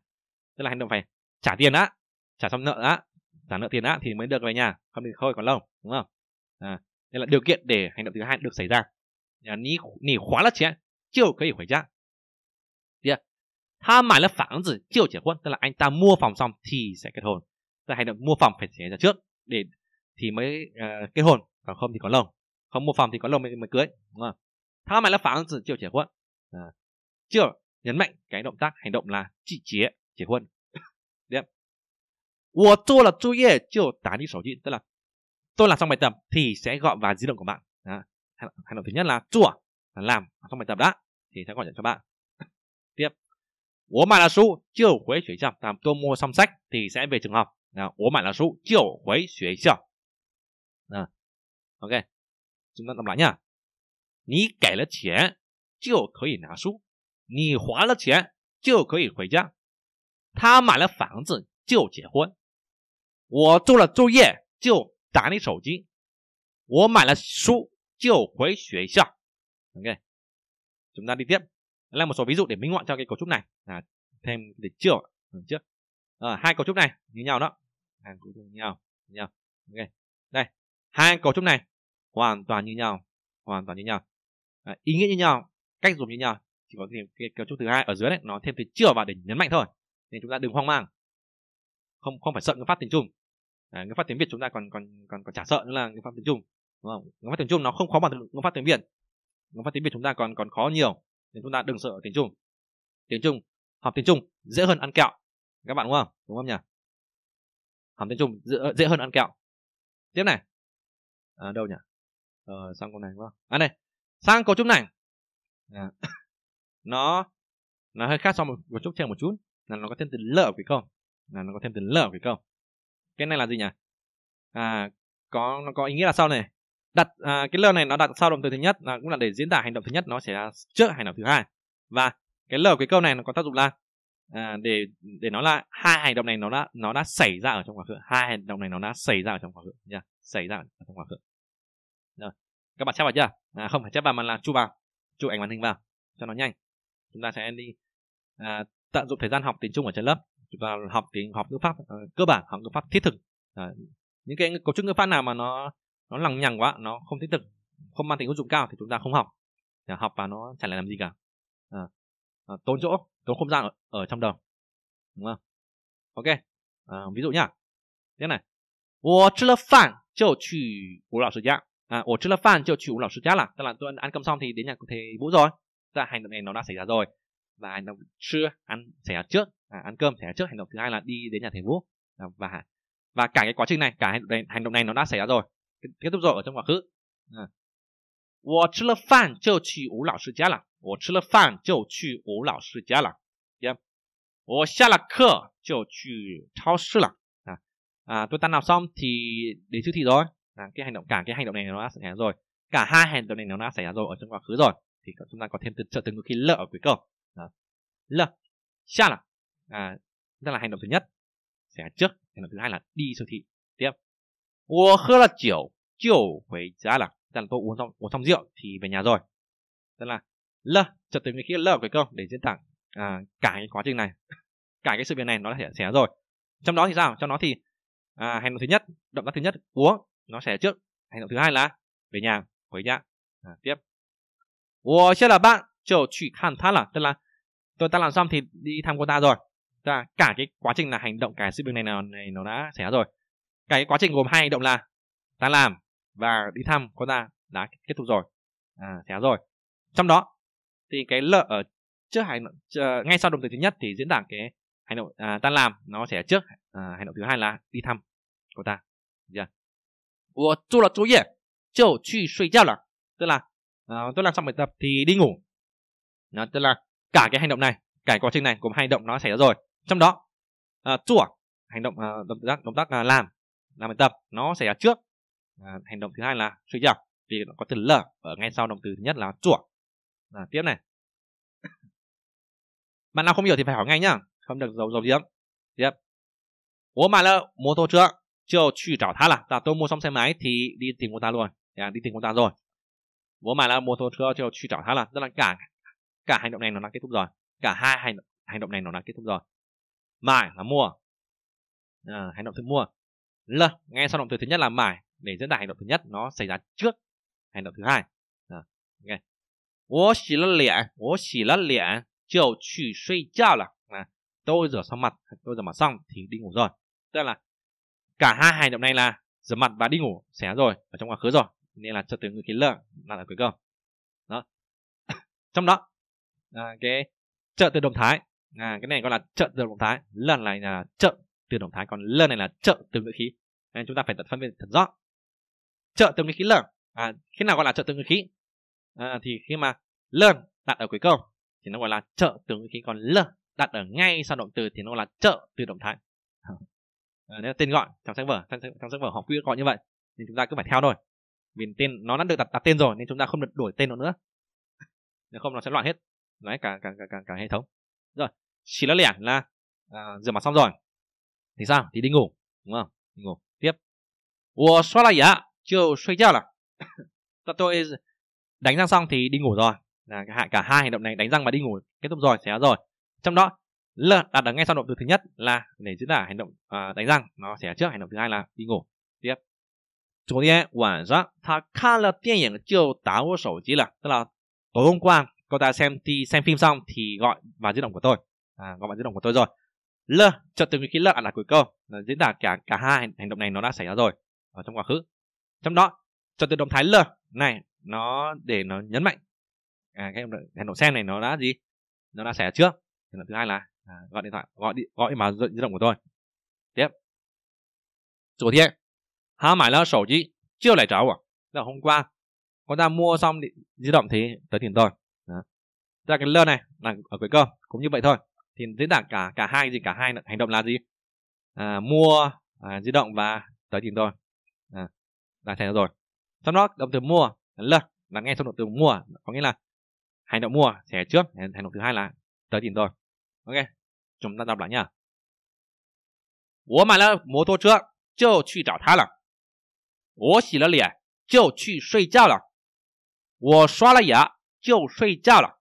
tức là hành động phải trả tiền đã trả xong nợ đã trả nợ tiền đã thì mới được về nhà không thì thôi còn lâu đúng không 啊，đây à, là điều kiện để hành động thứ hai được xảy ra 啊，你你花了钱就可以回家。第二，他买了房子就结婚，tức dạ. là phản ứng trẻ tức là anh ta mua phòng xong thì sẽ kết hôn。tức là hành động mua phòng phải xảy ra trước để thì mới uh, kết hôn, còn không thì có lồng. Không mua phòng thì có lồng mới, mới cưới, đúng không? Tha mày là phản dự chiều trẻ huân. À, dạ. chiều nhấn mạnh cái động tác hành động là chị chế chỉ huân. Đấy. 我做了作业就打你手机，tức là tôi làm xong bài tập thì sẽ gọi vào di động của bạn đó. hành động thứ nhất là chùa là làm xong bài tập đã thì sẽ gọi điện cho bạn tiếp bố mà là su chiều khuấy chuyển chậm làm tôi mua xong sách thì sẽ về trường học bố mà là su chiều khuấy chuyển chậm ok chúng ta đọc lại nhá Nì cải là tiền, chiều có thể nà su. Nì hóa là tiền, chiều có thể 回家.他买了房子就结婚。我做了作业就打你手机。我买了书就回学校. Ok. Chúng ta đi tiếp. Là một số ví dụ để minh họa cho cái cấu trúc này. À, thêm để trước trước. À, hai cấu trúc này như nhau đó. Hai cấu trúc như nhau, như nhau. Ok. Đây, hai cấu trúc này hoàn toàn như nhau, hoàn toàn như nhau. À, ý nghĩa như nhau, cách dùng như nhau. Chỉ có cái, cái cấu trúc thứ hai ở dưới này nó thêm từ chưa vào để nhấn mạnh thôi. Nên chúng ta đừng hoang mang. Không không phải sợ nó phát tình trùng à, ngữ pháp tiếng việt chúng ta còn còn còn còn chả sợ nữa là ngữ pháp tiếng trung đúng không ngữ pháp tiếng trung nó không khó bằng ngữ pháp tiếng việt ngữ pháp tiếng việt chúng ta còn còn khó nhiều nên chúng ta đừng sợ tiếng trung tiếng trung học tiếng trung dễ hơn ăn kẹo các bạn đúng không đúng không nhỉ học tiếng trung dễ, dễ hơn ăn kẹo tiếp này à, đâu nhỉ ờ, sang câu này đúng không à này, sang câu trúc này à, nó nó hơi khác so với cấu trúc trên một chút là nó có thêm từ lở phải không là nó có thêm từ lở phải không cái này là gì nhỉ à có nó có ý nghĩa là sau này đặt à, cái l này nó đặt sau động từ thứ nhất là cũng là để diễn tả hành động thứ nhất nó sẽ là trước hành động thứ hai và cái l của cái câu này nó có tác dụng là à, để để nó là hai hành động này nó đã nó đã xảy ra ở trong quá khứ hai hành động này nó đã xảy ra ở trong quá khứ nha xảy ra ở trong quá khứ rồi các bạn chép vào chưa à, không phải chép vào mà là chụp vào chụp ảnh màn hình vào cho nó nhanh chúng ta sẽ đi à, tận dụng thời gian học tiếng trung ở trên lớp và học thì học ngữ pháp uh, cơ bản học ngữ pháp thiết thực uh, những cái cấu trúc ngữ pháp nào mà nó nó lằng nhằng quá nó không thiết thực không mang tính ứng dụng cao thì chúng ta không học uh, học và nó chẳng lại làm gì cả uh, uh, tốn chỗ tốn không gian ở, ở trong đầu đúng không ok uh, ví dụ nhá thế này 我吃了饭就去吴老师家 à, 我吃了饭就去吴老师家了 tức là tôi ăn cơm xong thì đến nhà cụ thầy Vũ rồi tức là hành động này nó đã xảy ra rồi và hành động chưa ăn xảy ra trước à, ăn cơm thể trước hành động thứ hai là đi đến nhà thầy vũ à, và và cả cái quá trình này cả hành động này, nó đã xảy ra rồi kết thúc rồi ở trong quá khứ à. 我吃了饭就去吴老师家了。我吃了饭就去吴老师家了。Yeah. 我下了课就去超市了。À, à, tôi tan học xong thì đến siêu thị rồi. À, cái hành động cả cái hành động này nó đã xảy ra rồi. Cả hai hành động này nó đã xảy ra rồi ở trong quá khứ rồi. Thì chúng ta có thêm từ trợ từ ngữ khi lợ ở cuối câu. À. Lợ. Xa là à, tức là hành động thứ nhất xả trước hành động thứ hai là đi siêu thị tiếp 我喝了酒就回家了 tức là tôi uống xong uống xong rượu thì về nhà rồi tức là lơ trật từ khi lơ cái câu để diễn tả à, cả cái quá trình này cả cái sự việc này nó sẽ xé rồi trong đó thì sao trong đó thì à, hành động thứ nhất động tác thứ nhất uống nó xé trước hành động thứ hai là về nhà nhà 回 nhà à, tiếp 我下了班就去看他了 tức là tôi ta làm xong thì đi thăm cô ta rồi ra cả cái quá trình là hành động cái sự việc này nào này nó đã xảy ra rồi cái quá trình gồm hai hành động là ta làm và đi thăm con ta đã kết thúc rồi à, xảy ra rồi trong đó thì cái lợi ở trước hành động uh, ngay sau động từ thứ nhất thì diễn đạt cái hành động à, ta làm nó sẽ trước à, hành động thứ hai là đi thăm cô ta yeah. 我做了作业就去睡觉了 tức là à, tôi làm xong bài tập thì đi ngủ nó tức là cả cái hành động này cả quá trình này gồm hai động nó xảy ra rồi trong đó à, chủa hành động à, động tác động tác à, làm làm bài tập nó xảy ra trước à, hành động thứ hai là suy dọc vì nó có từ l ở ngay sau động từ thứ nhất là chủa à, tiếp này bạn nào không hiểu thì phải hỏi ngay nhá không được giấu giấu giếm tiếp bố mà lỡ mô tô chưa chưa truy trảo thá là là dạ, tôi mua xong xe máy thì đi tìm cô ta luôn à, đi tìm cô ta rồi bố mà là mô tô chưa chưa truy trảo thá là tức là cả cả hành động này nó đã kết thúc rồi cả hai hành động hành động này nó đã kết thúc rồi mải là mua à, hành động thứ mua l nghe sau động từ thứ nhất là mải để diễn tả hành động thứ nhất nó xảy ra trước hành động thứ hai à, ok 我洗了脸，我洗了脸就去睡觉了。À, tôi rửa xong mặt, tôi rửa mặt xong thì đi ngủ rồi. Tức là cả hai hành động này là rửa mặt và đi ngủ xé rồi ở trong quá khứ rồi nên là cho từ ngữ cái lợn là là cuối câu đó trong đó à, cái trợ từ động thái à, cái này gọi là trợ từ động thái lần này là trợ từ động thái còn lần này là trợ từ ngữ khí nên chúng ta phải phân biệt thật rõ trợ từ ngữ khí lần à, khi nào gọi là trợ từ ngữ khí à, thì khi mà lần đặt ở cuối câu thì nó gọi là trợ từ ngữ khí còn lần đặt ở ngay sau động từ thì nó gọi là trợ từ động thái à, đấy là tên gọi trong sách vở trong, trong sách vở học quy gọi như vậy thì chúng ta cứ phải theo thôi vì tên nó đã được đặt, đặt tên rồi nên chúng ta không được đổi tên nó nữa nếu không nó sẽ loạn hết đấy cả cả cả cả, cả hệ thống rồi chỉ là lẻn là à, rửa mặt xong rồi thì sao thì đi ngủ đúng không đi ngủ tiếp ủa xóa lại ạ chiều suy theo là tôi đánh răng xong thì đi ngủ rồi là cả, cả hai hành động này đánh răng và đi ngủ kết thúc rồi xé rồi trong đó là, đặt ngay sau động từ thứ nhất là để diễn tả hành động uh, đánh răng nó sẽ trước hành động thứ hai là đi ngủ tiếp Chủ 昨天晚上他看了电影就打我手机了，tức là tối hôm qua cô ta xem đi xem phim xong thì gọi vào di động của tôi à, các bạn rất động của tôi rồi l trợ từ ngữ khí l ẩn là cuối câu diễn tả cả cả hai hành động này nó đã xảy ra rồi ở trong quá khứ trong đó trợ từ động thái l này nó để nó nhấn mạnh à, cái hành động xem này nó đã gì nó đã xảy ra trước hành động thứ hai là à, gọi điện thoại gọi điện gọi mà di động của tôi tiếp chủ thiên há mãi là sổ chứ chưa lại cháu à là hôm qua con ta mua xong di động thì tới tiền tôi ra cái lơ này là ở cuối cơ cũng như vậy thôi thì diễn đạt cả cả hai gì cả hai hành động là gì à, mua à, di động và tới tìm tôi à, là thành rồi sau đó động từ mua là lật là nghe xong động từ mua có nghĩa là hành động mua sẽ trước hành động thứ hai là tới tìm tôi ok chúng ta đọc lại nhá Tôi mua 我买了摩托车就去找他了，我洗了脸就去睡觉了，我刷了牙就睡觉了。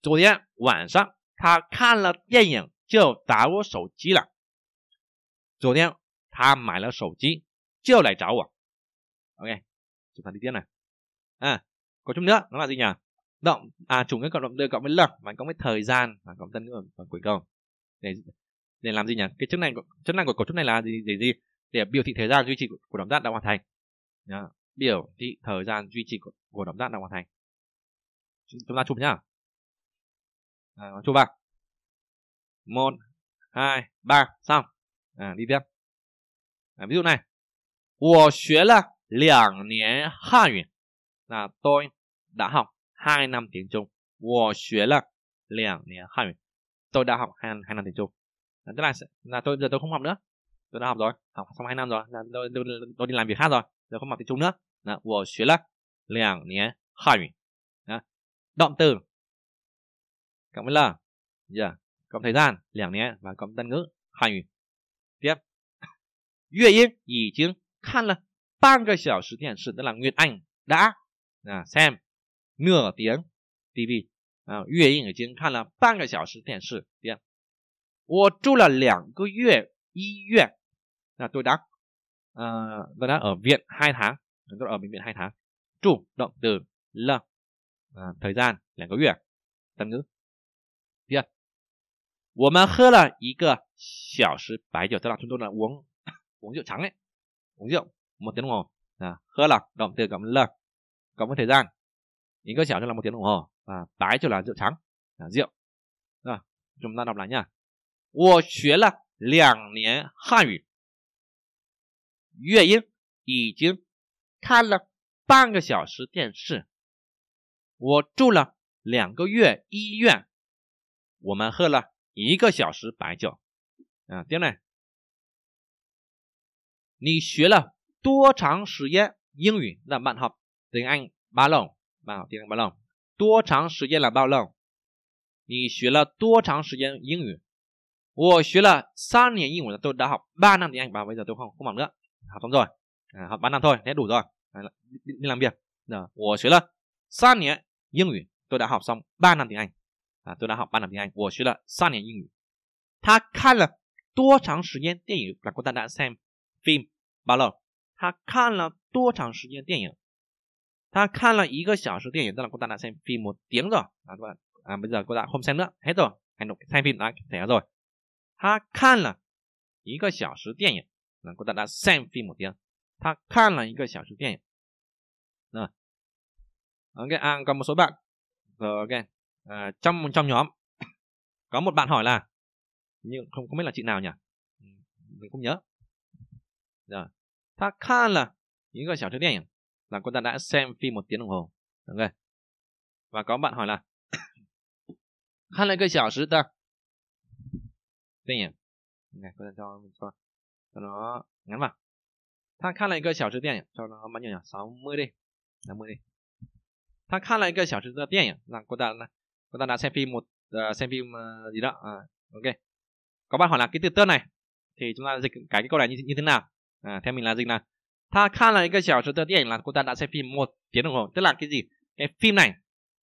昨天晚上他看了电影就打我手机了。昨天他买了手机就来找我。OK, chúng ta đi tiếp này. À, có chút nữa nó là gì nhỉ? Động à chủ ngữ cộng động từ cộng với lực và cộng với thời gian và cộng tân ngữ và cuối cùng. Để để làm gì nhỉ? Cái chức năng chức năng của cấu trúc này là gì gì gì? Để biểu thị thời gian duy trì của, của động tác đã hoàn thành. Đó. Biểu thị thời gian duy trì của, của động tác đã hoàn thành. Chúng ta chụp nhá à, chuông bạc một hai ba xong à, đi tiếp à, ví dụ này 我学了两年汉语, là tôi đã học hai năm tiếng Trung. 我学了两年汉语, tôi đã học hai, hai năm tiếng Trung. Là, tức là là tôi giờ tôi không học nữa. Tôi đã học rồi, học xong hai năm rồi, là tôi, tôi, tôi đi làm việc khác rồi, giờ không học tiếng Trung nữa. Là 我学了两年汉语. Động từ cộng với L. Giờ, cộng thời gian, lẻng nhé, và cộng tân ngữ, Hàn ngữ. Tiếp. Yue Yên đã chứng khan là ban cái xảo sự điện sự tức là Nguyệt Anh đã à, xem nửa tiếng TV. À, Yue Yên ý chứng khan là ban cái xảo sự điện sự. Tiếp. 我住了两个月医院。À, tôi đã uh, tôi đã ở viện hai tháng. Tôi đã ở bệnh viện hai tháng. Chủ động từ L. À, thời gian là có việc. Tân ngữ 第二，我们喝了一个小时白酒，在那吹多了，我我就尝了，我就，我们等我啊，喝了，们这个了，过段搞间，应该一个小时了么酒了啊，白酒了就尝酒就，啊，酒啊，我那么什呀？我学了两年汉语，月音已经看了半个小时电视，我住了两个月医院。我们喝了一个小时白酒，啊，第二，你学了多长时间英语？那慢跑等于按 how l o n 慢跑等于 h o l o n 多长时间了 h o l o n 你学了多长时间英语？我学了三年英语，了，都都学了三年英语，现在我不要学了，学完就，学三年你读够了，你两遍，那我学了三年英语，都我好上三年英语。啊，大家好，班长平安。我学了三年英语。他看了多长时间电影？能够到达三 film below。他看了多长时间电影？他看了一个小时电影，能够到达三 film 顶子啊？对啊，没错，够大，很欢乐，很走很足。三 film 来，等下，对。他看了一个小时电影，能够到达三 film 顶，他看了一个小时电影。喏 o k a n 我说吧，OK。à, trong trong nhóm có một bạn hỏi là nhưng không không biết là chị nào nhỉ ừ, mình không nhớ rồi ta khan là những người chào thứ điện là cô ta đã xem phim một tiếng đồng hồ đúng rồi và có bạn hỏi là kha là cái chào sứ ta thế nhỉ này cô ta cho mình cho cho nó ngắn vào ta kha là cái chào sứ điện cho nó bao nhiêu nhỉ 60 đi 60 đi ta kha là cái chào sứ ta điện là cô ta là chúng ta đã xem phim một uh, xem phim uh, gì đó à, ok có bạn hỏi là cái từ tơn này thì chúng ta dịch cái, cái câu này như, như thế nào à, theo mình là dịch là ta khan là cái chèo cho tớ điện ảnh là cô ta đã xem phim một tiếng đồng hồ tức là cái gì cái phim này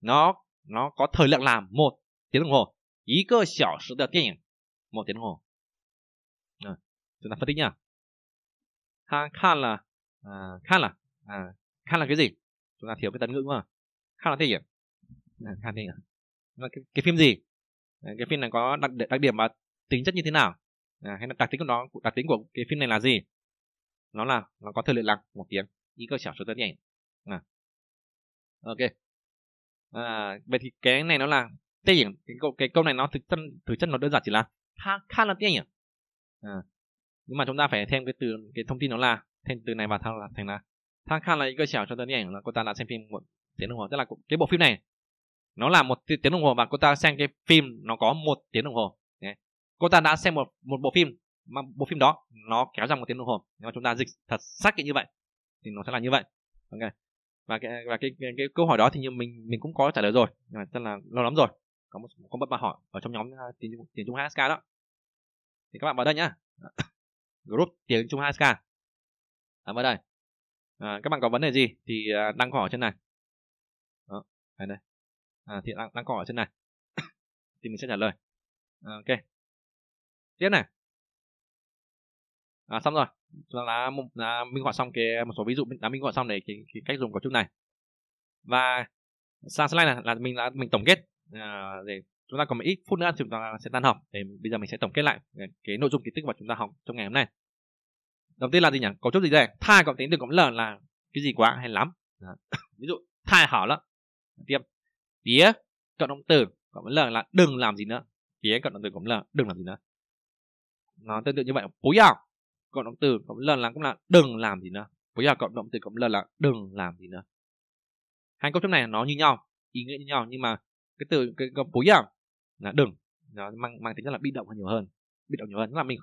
nó nó có thời lượng là một tiếng đồng hồ ý cơ chảo sự một tiếng đồng hồ à, chúng ta phân tích nhá ta khan là à, khan là à, khan là cái gì chúng ta hiểu cái tấn ngữ mà khan là thế gì à, khan thế gì là cái, cái phim gì à, cái phim này có đặc, đặc điểm và tính chất như thế nào à, hay là đặc tính của nó đặc tính của cái phim này là gì nó là nó có thời lượng lặng một tiếng ý cơ sở số rất nhảy à. ok à, vậy thì cái này nó là tên ảnh cái câu cái câu này nó thực chất thực chất nó đơn giản chỉ là khá, khá là tên ảnh à. nhưng mà chúng ta phải thêm cái từ cái thông tin nó là thêm từ này vào thao là thành là khá khá là ý cơ sở cho tên ảnh là cô ta đã xem phim một tiếng đồng hồ tức là cái bộ phim này nó là một tiếng đồng hồ và cô ta xem cái phim nó có một tiếng đồng hồ Đấy. cô ta đã xem một một bộ phim mà bộ phim đó nó kéo dài một tiếng đồng hồ nếu mà chúng ta dịch thật sắc như vậy thì nó sẽ là như vậy ok và cái và cái, cái, cái câu hỏi đó thì như mình mình cũng có trả lời rồi nhưng mà rất là lâu lắm rồi có một có một bạn hỏi ở trong nhóm tiếng à, tiếng Trung Hai đó thì các bạn vào đây nhá group tiếng Trung Hai SK à, vào đây à, các bạn có vấn đề gì thì à, đăng hỏi trên này đó, đây à, thì đang, đang có ở trên này thì mình sẽ trả lời à, ok tiếp này à, xong rồi chúng ta đã, đã minh họa xong cái một số ví dụ đã minh họa xong để cái, cái cách dùng của chúng này và sang slide là, là mình đã mình tổng kết à, để chúng ta còn một ít phút nữa chúng ta sẽ tan học để bây giờ mình sẽ tổng kết lại cái nội dung kiến thức mà chúng ta học trong ngày hôm nay đầu tiên là gì nhỉ cấu trúc gì đây tha cộng tính từ cộng l là cái gì quá hay lắm Đó. ví dụ tha hảo lắm tiếp Tía cộng động từ cộng với l là đừng làm gì nữa. Tía cộng động từ cộng với l đừng làm gì nữa. Nó tương tự như vậy. Bố yào cộng động từ cộng với l là cũng là đừng làm gì nữa. Bố yào cộng động từ cộng với l là đừng làm gì nữa. Hai câu chữ này nó như nhau, ý nghĩa như nhau nhưng mà cái từ cái, cái bố yào là đừng nó mang mang tính chất là bị động hơn nhiều hơn bị động nhiều hơn là mình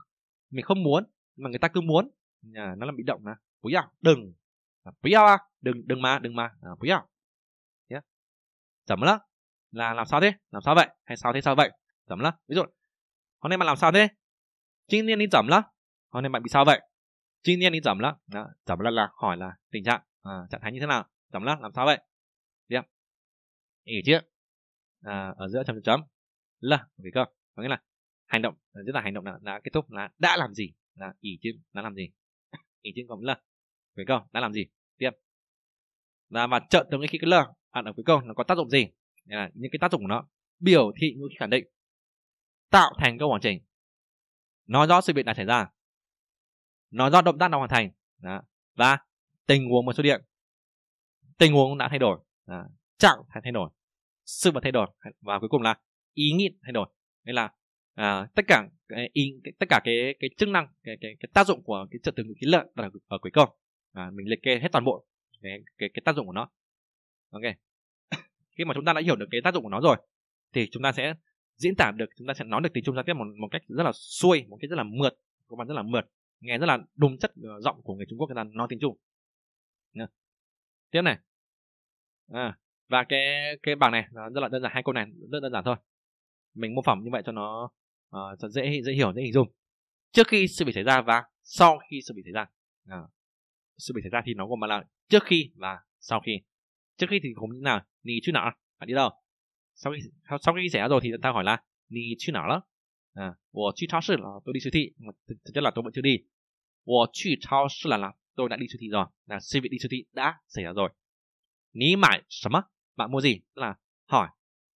mình không muốn mà người ta cứ muốn à, nó là bị động mà bố yào đừng bố yào đừng đừng mà đừng mà à, bố yào 怎么了？là làm sao thế? làm sao vậy? hay sao thế sao vậy? 怎么了？ví dụ hôm nay bạn làm sao thế? 今天你怎么了? hôm nay bạn bị sao vậy? 今天你怎么了? đó, 怎么了 là hỏi là tình trạng, à, trạng thái như thế nào? 怎么了? làm sao vậy? Được. Hiểu chưa? ở giữa chấm chấm là vì cơ nghĩa là hành động à, tức là hành động là, kết thúc là đã làm gì là ý chứ đã làm gì ý chứ còn là vì cơ đã làm gì tiếp là và trợn đồng nghĩa khi cái lờ ở cuối câu nó có tác dụng gì nên là những cái tác dụng của nó biểu thị ngữ khẳng định tạo thành câu hoàn chỉnh nói rõ sự việc đã xảy ra nói rõ động tác đã hoàn thành đó. và tình huống mới xuất hiện tình huống đã thay đổi đó. trạng thái thay đổi sự vật thay đổi và cuối cùng là ý nghĩa thay đổi nên là à, tất cả ý, tất cả cái cái chức năng cái cái, cái tác dụng của cái trợ từ ngữ khí lợn ở, ở cuối câu à, mình liệt kê hết toàn bộ cái cái, cái tác dụng của nó ok khi mà chúng ta đã hiểu được cái tác dụng của nó rồi thì chúng ta sẽ diễn tả được chúng ta sẽ nói được tiếng Trung giao tiếp một, một cách rất là xuôi một cách rất là mượt các bạn rất là mượt nghe rất là đúng chất ờ, giọng của người Trung Quốc người ta nói tiếng Trung Nha. tiếp này à, và cái cái bảng này rất là đơn giản hai câu này rất đơn giản thôi mình mô phỏng như vậy cho nó uh, cho dễ dễ hiểu dễ hình dung trước khi sự việc xảy ra và sau khi sự việc xảy ra à, sự việc xảy ra thì nó gồm là trước khi và sau khi trước khi thì gồm như nào 你去哪儿？啊，đi đâu？sau khi sau khi xảy ra rồi thì ta hỏi là ni 去哪了？à, 我去超市了，tôi đi siêu thị. thực, chất là tôi vẫn chưa đi. 我去超市了啦，tôi đi siêu thị rồi. việc đi siêu thị đã xảy ra rồi. Ní mải sắm Bạn mua gì? là hỏi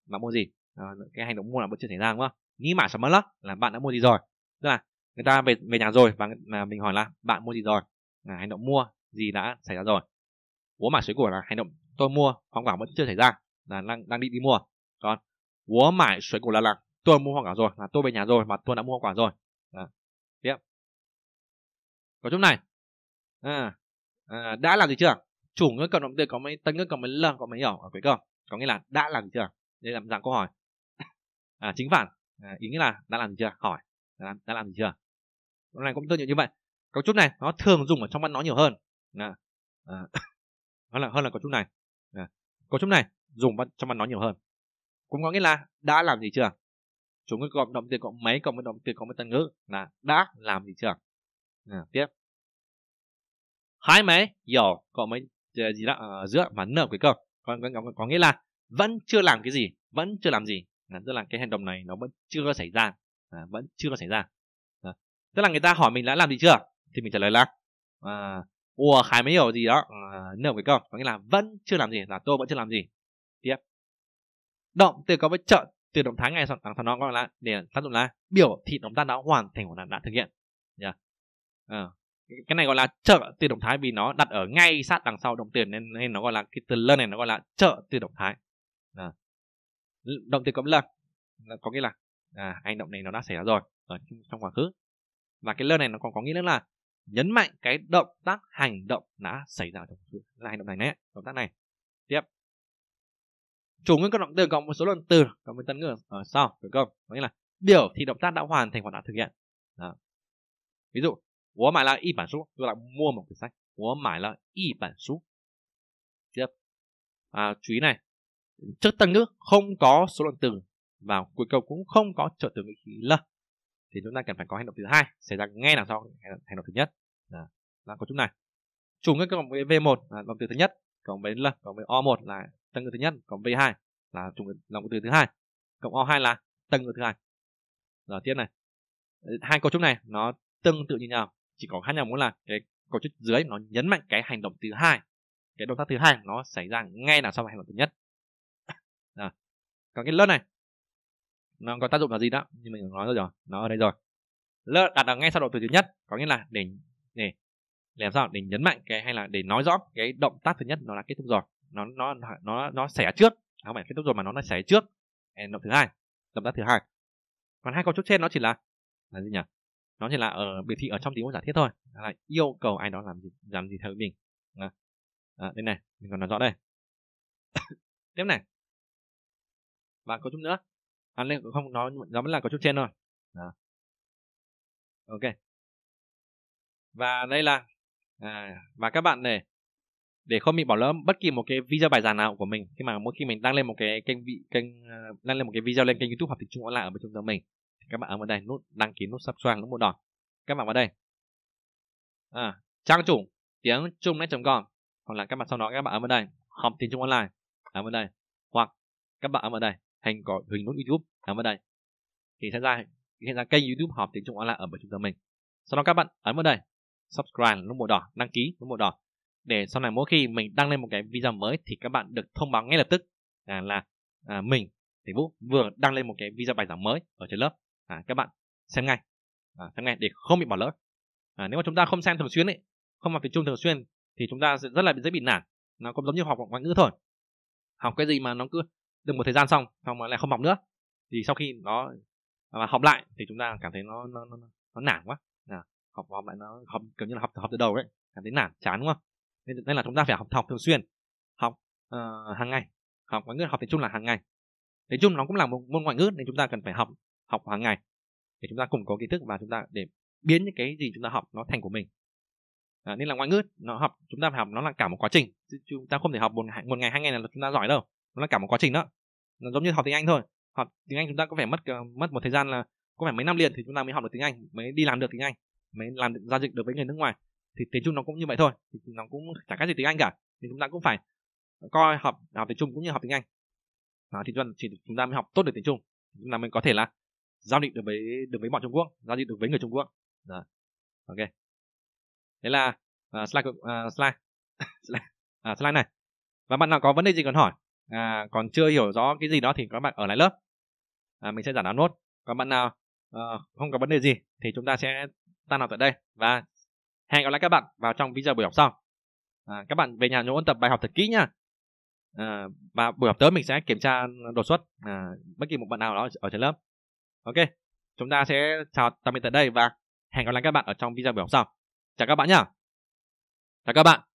bạn mua gì? À, cái hành động mua là vẫn chưa xảy ra đúng không? Ní mải sắm lắm là bạn đã mua gì rồi? là người ta về về nhà rồi và mà mình hỏi là bạn mua gì rồi? À, hành động mua gì đã xảy ra rồi? Uống mải suối của là hành động tôi mua hoàng cảo vẫn chưa xảy ra là đang đang định đi mua còn búa mải xoáy cổ là lặng tôi mua hoàng cảo rồi là tôi về nhà rồi mà tôi đã mua hoàng cảo rồi à, tiếp có chút này à, à, đã làm gì chưa chủ ngữ cộng động từ có mấy tân ngữ cộng mấy lơ có mấy hiểu ở cuối câu có nghĩa là đã làm gì chưa đây là dạng câu hỏi à, chính phản à, ý nghĩa là đã làm gì chưa hỏi đã làm, đã làm gì chưa con này cũng tương tự như vậy cấu chút này nó thường dùng ở trong văn nói nhiều hơn à, à, hơn là hơn là có chút này cấu trúc này dùng trong văn nói nhiều hơn cũng có nghĩa là đã làm gì chưa chúng có động từ cộng mấy cộng với động từ cộng với tân ngữ là đã làm gì chưa à, tiếp hai mấy dầu cộng mấy ờ, gì đó ở ờ, giữa và nợ cuối câu có, có, có, có nghĩa là vẫn chưa làm cái gì vẫn chưa làm gì à, tức là cái hành động này nó vẫn chưa xảy ra à, vẫn chưa xảy ra à, tức là người ta hỏi mình đã làm gì chưa thì mình trả lời là à, 我还没有 gì đó uh, nở cái câu có nghĩa là vẫn chưa làm gì là tôi vẫn chưa làm gì tiếp động từ có với trợ từ động thái ngay sau đằng sau nó gọi là để tác dụng là biểu thị động tác đã hoàn thành hoặc là đã thực hiện yeah. uh, ờ. cái này gọi là trợ từ động thái vì nó đặt ở ngay sát đằng sau động từ nên, nên nó gọi là cái từ lơ này nó gọi là trợ từ động thái uh, động từ có lơ có nghĩa là à, hành động này nó đã xảy ra rồi ở trong quá khứ và cái lơ này nó còn có nghĩa là nhấn mạnh cái động tác hành động đã xảy ra trong là hành động này nhé động tác này tiếp chủ nguyên các động từ cộng một số lượng từ cộng với tân ngữ ở sau được không có nghĩa là biểu thì động tác đã hoàn thành hoặc đã thực hiện Đó. ví dụ bố mãi là y bản số tôi là mua một quyển sách bố mãi là y bản số tiếp à, chú ý này trước tân ngữ không có số lượng từ và cuối câu cũng không có trợ từ ngữ khí là thì chúng ta cần phải có hành động thứ hai xảy ra ngay đằng sau hành động thứ nhất đó. là cấu trúc này trùng các cổng V1 là dòng từ thứ nhất cộng với là cộng với O1 là tầng thứ nhất cộng V2 là trùng dòng từ thứ hai cộng O2 là tầng thứ hai rồi tiếp này hai cấu trúc này nó tương tự như nhau chỉ có khác nhau muốn là cái cấu trúc dưới nó nhấn mạnh cái hành động thứ hai cái động tác thứ hai nó xảy ra ngay là sau hành động thứ nhất rồi còn cái lớp này nó có tác dụng là gì đó như mình nói rồi nó ở đây rồi lớp đặt ở ngay sau động từ thứ nhất có nghĩa là để làm sao để nhấn mạnh cái hay là để nói rõ cái động tác thứ nhất nó đã kết thúc rồi nó nó nó nó xảy ra trước không phải kết thúc rồi mà nó đã xảy ra trước động thứ hai động tác thứ hai còn hai câu trúc trên nó chỉ là là gì nhỉ nó chỉ là ở biểu thị ở trong tình huống giả thiết thôi là yêu cầu ai đó làm gì làm gì theo ý mình à, đây này mình còn nói rõ đây tiếp này và cấu chút nữa à, lên không nó nó vẫn là có chút trên thôi à. ok và đây là à, và các bạn này để không bị bỏ lỡ bất kỳ một cái video bài giảng nào của mình khi mà mỗi khi mình đăng lên một cái kênh vị kênh à, đăng lên một cái video lên kênh youtube học tiếng trung online ở bên trung tâm mình thì các bạn ấn vào đây nút đăng ký nút subscribe nút màu đỏ các bạn vào đây à, trang chủ tiếng trung net com hoặc là các bạn sau đó các bạn ấn vào đây học tiếng trung online ấn vào đây hoặc các bạn ấn vào đây hình có hình nút youtube ấn vào đây thì sẽ ra hiện ra kênh youtube học tiếng trung online ở bên trung tâm mình sau đó các bạn ấn vào đây subscribe nút màu đỏ đăng ký nút màu đỏ để sau này mỗi khi mình đăng lên một cái video mới thì các bạn được thông báo ngay lập tức à, là à, mình thì vũ vừa đăng lên một cái video bài giảng mới ở trên lớp à, các bạn xem ngay à, xem ngay để không bị bỏ lỡ à, nếu mà chúng ta không xem thường xuyên ấy không học tiếng trung thường xuyên thì chúng ta sẽ rất là dễ bị nản nó cũng giống như học ngoại ngữ thôi học cái gì mà nó cứ được một thời gian xong xong mà lại không học nữa thì sau khi nó mà học lại thì chúng ta cảm thấy nó nó nó, nó nản quá à, học và học lại nó học kiểu như là học học từ đầu đấy cảm thấy nản chán đúng không nên, nên là chúng ta phải học học thường xuyên học uh, hàng ngày học ngoại ngữ học tiếng chung là hàng ngày tiếng chung nó cũng là một môn ngoại ngữ nên chúng ta cần phải học học hàng ngày để chúng ta củng cố kiến thức và chúng ta để biến những cái gì chúng ta học nó thành của mình à, nên là ngoại ngữ nó học chúng ta phải học nó là cả một quá trình chứ chúng ta không thể học một ngày, một ngày hai ngày là chúng ta giỏi đâu nó là cả một quá trình đó nó giống như học tiếng anh thôi học tiếng anh chúng ta có phải mất mất một thời gian là có phải mấy năm liền thì chúng ta mới học được tiếng anh mới đi làm được tiếng anh mới làm được giao dịch được với người nước ngoài thì tiếng trung nó cũng như vậy thôi thì nó cũng chẳng khác gì tiếng anh cả thì chúng ta cũng phải coi học học tiếng trung cũng như học tiếng anh đó, thì chỉ chúng ta mới học tốt được tiếng trung chúng ta mới có thể là giao dịch được với được với bọn trung quốc giao dịch được với người trung quốc đó. ok thế là uh, slide uh, slide slide, uh, slide này và bạn nào có vấn đề gì còn hỏi à, còn chưa hiểu rõ cái gì đó thì các bạn ở lại lớp à, mình sẽ giải đáp nốt còn bạn nào uh, không có vấn đề gì thì chúng ta sẽ tan học tại đây và hẹn gặp lại các bạn vào trong video buổi học sau à, các bạn về nhà nhớ ôn tập bài học thật kỹ nhá à, và buổi học tới mình sẽ kiểm tra đột xuất à, bất kỳ một bạn nào đó ở trên lớp ok chúng ta sẽ chào tạm biệt tại đây và hẹn gặp lại các bạn ở trong video buổi học sau chào các bạn nhá chào các bạn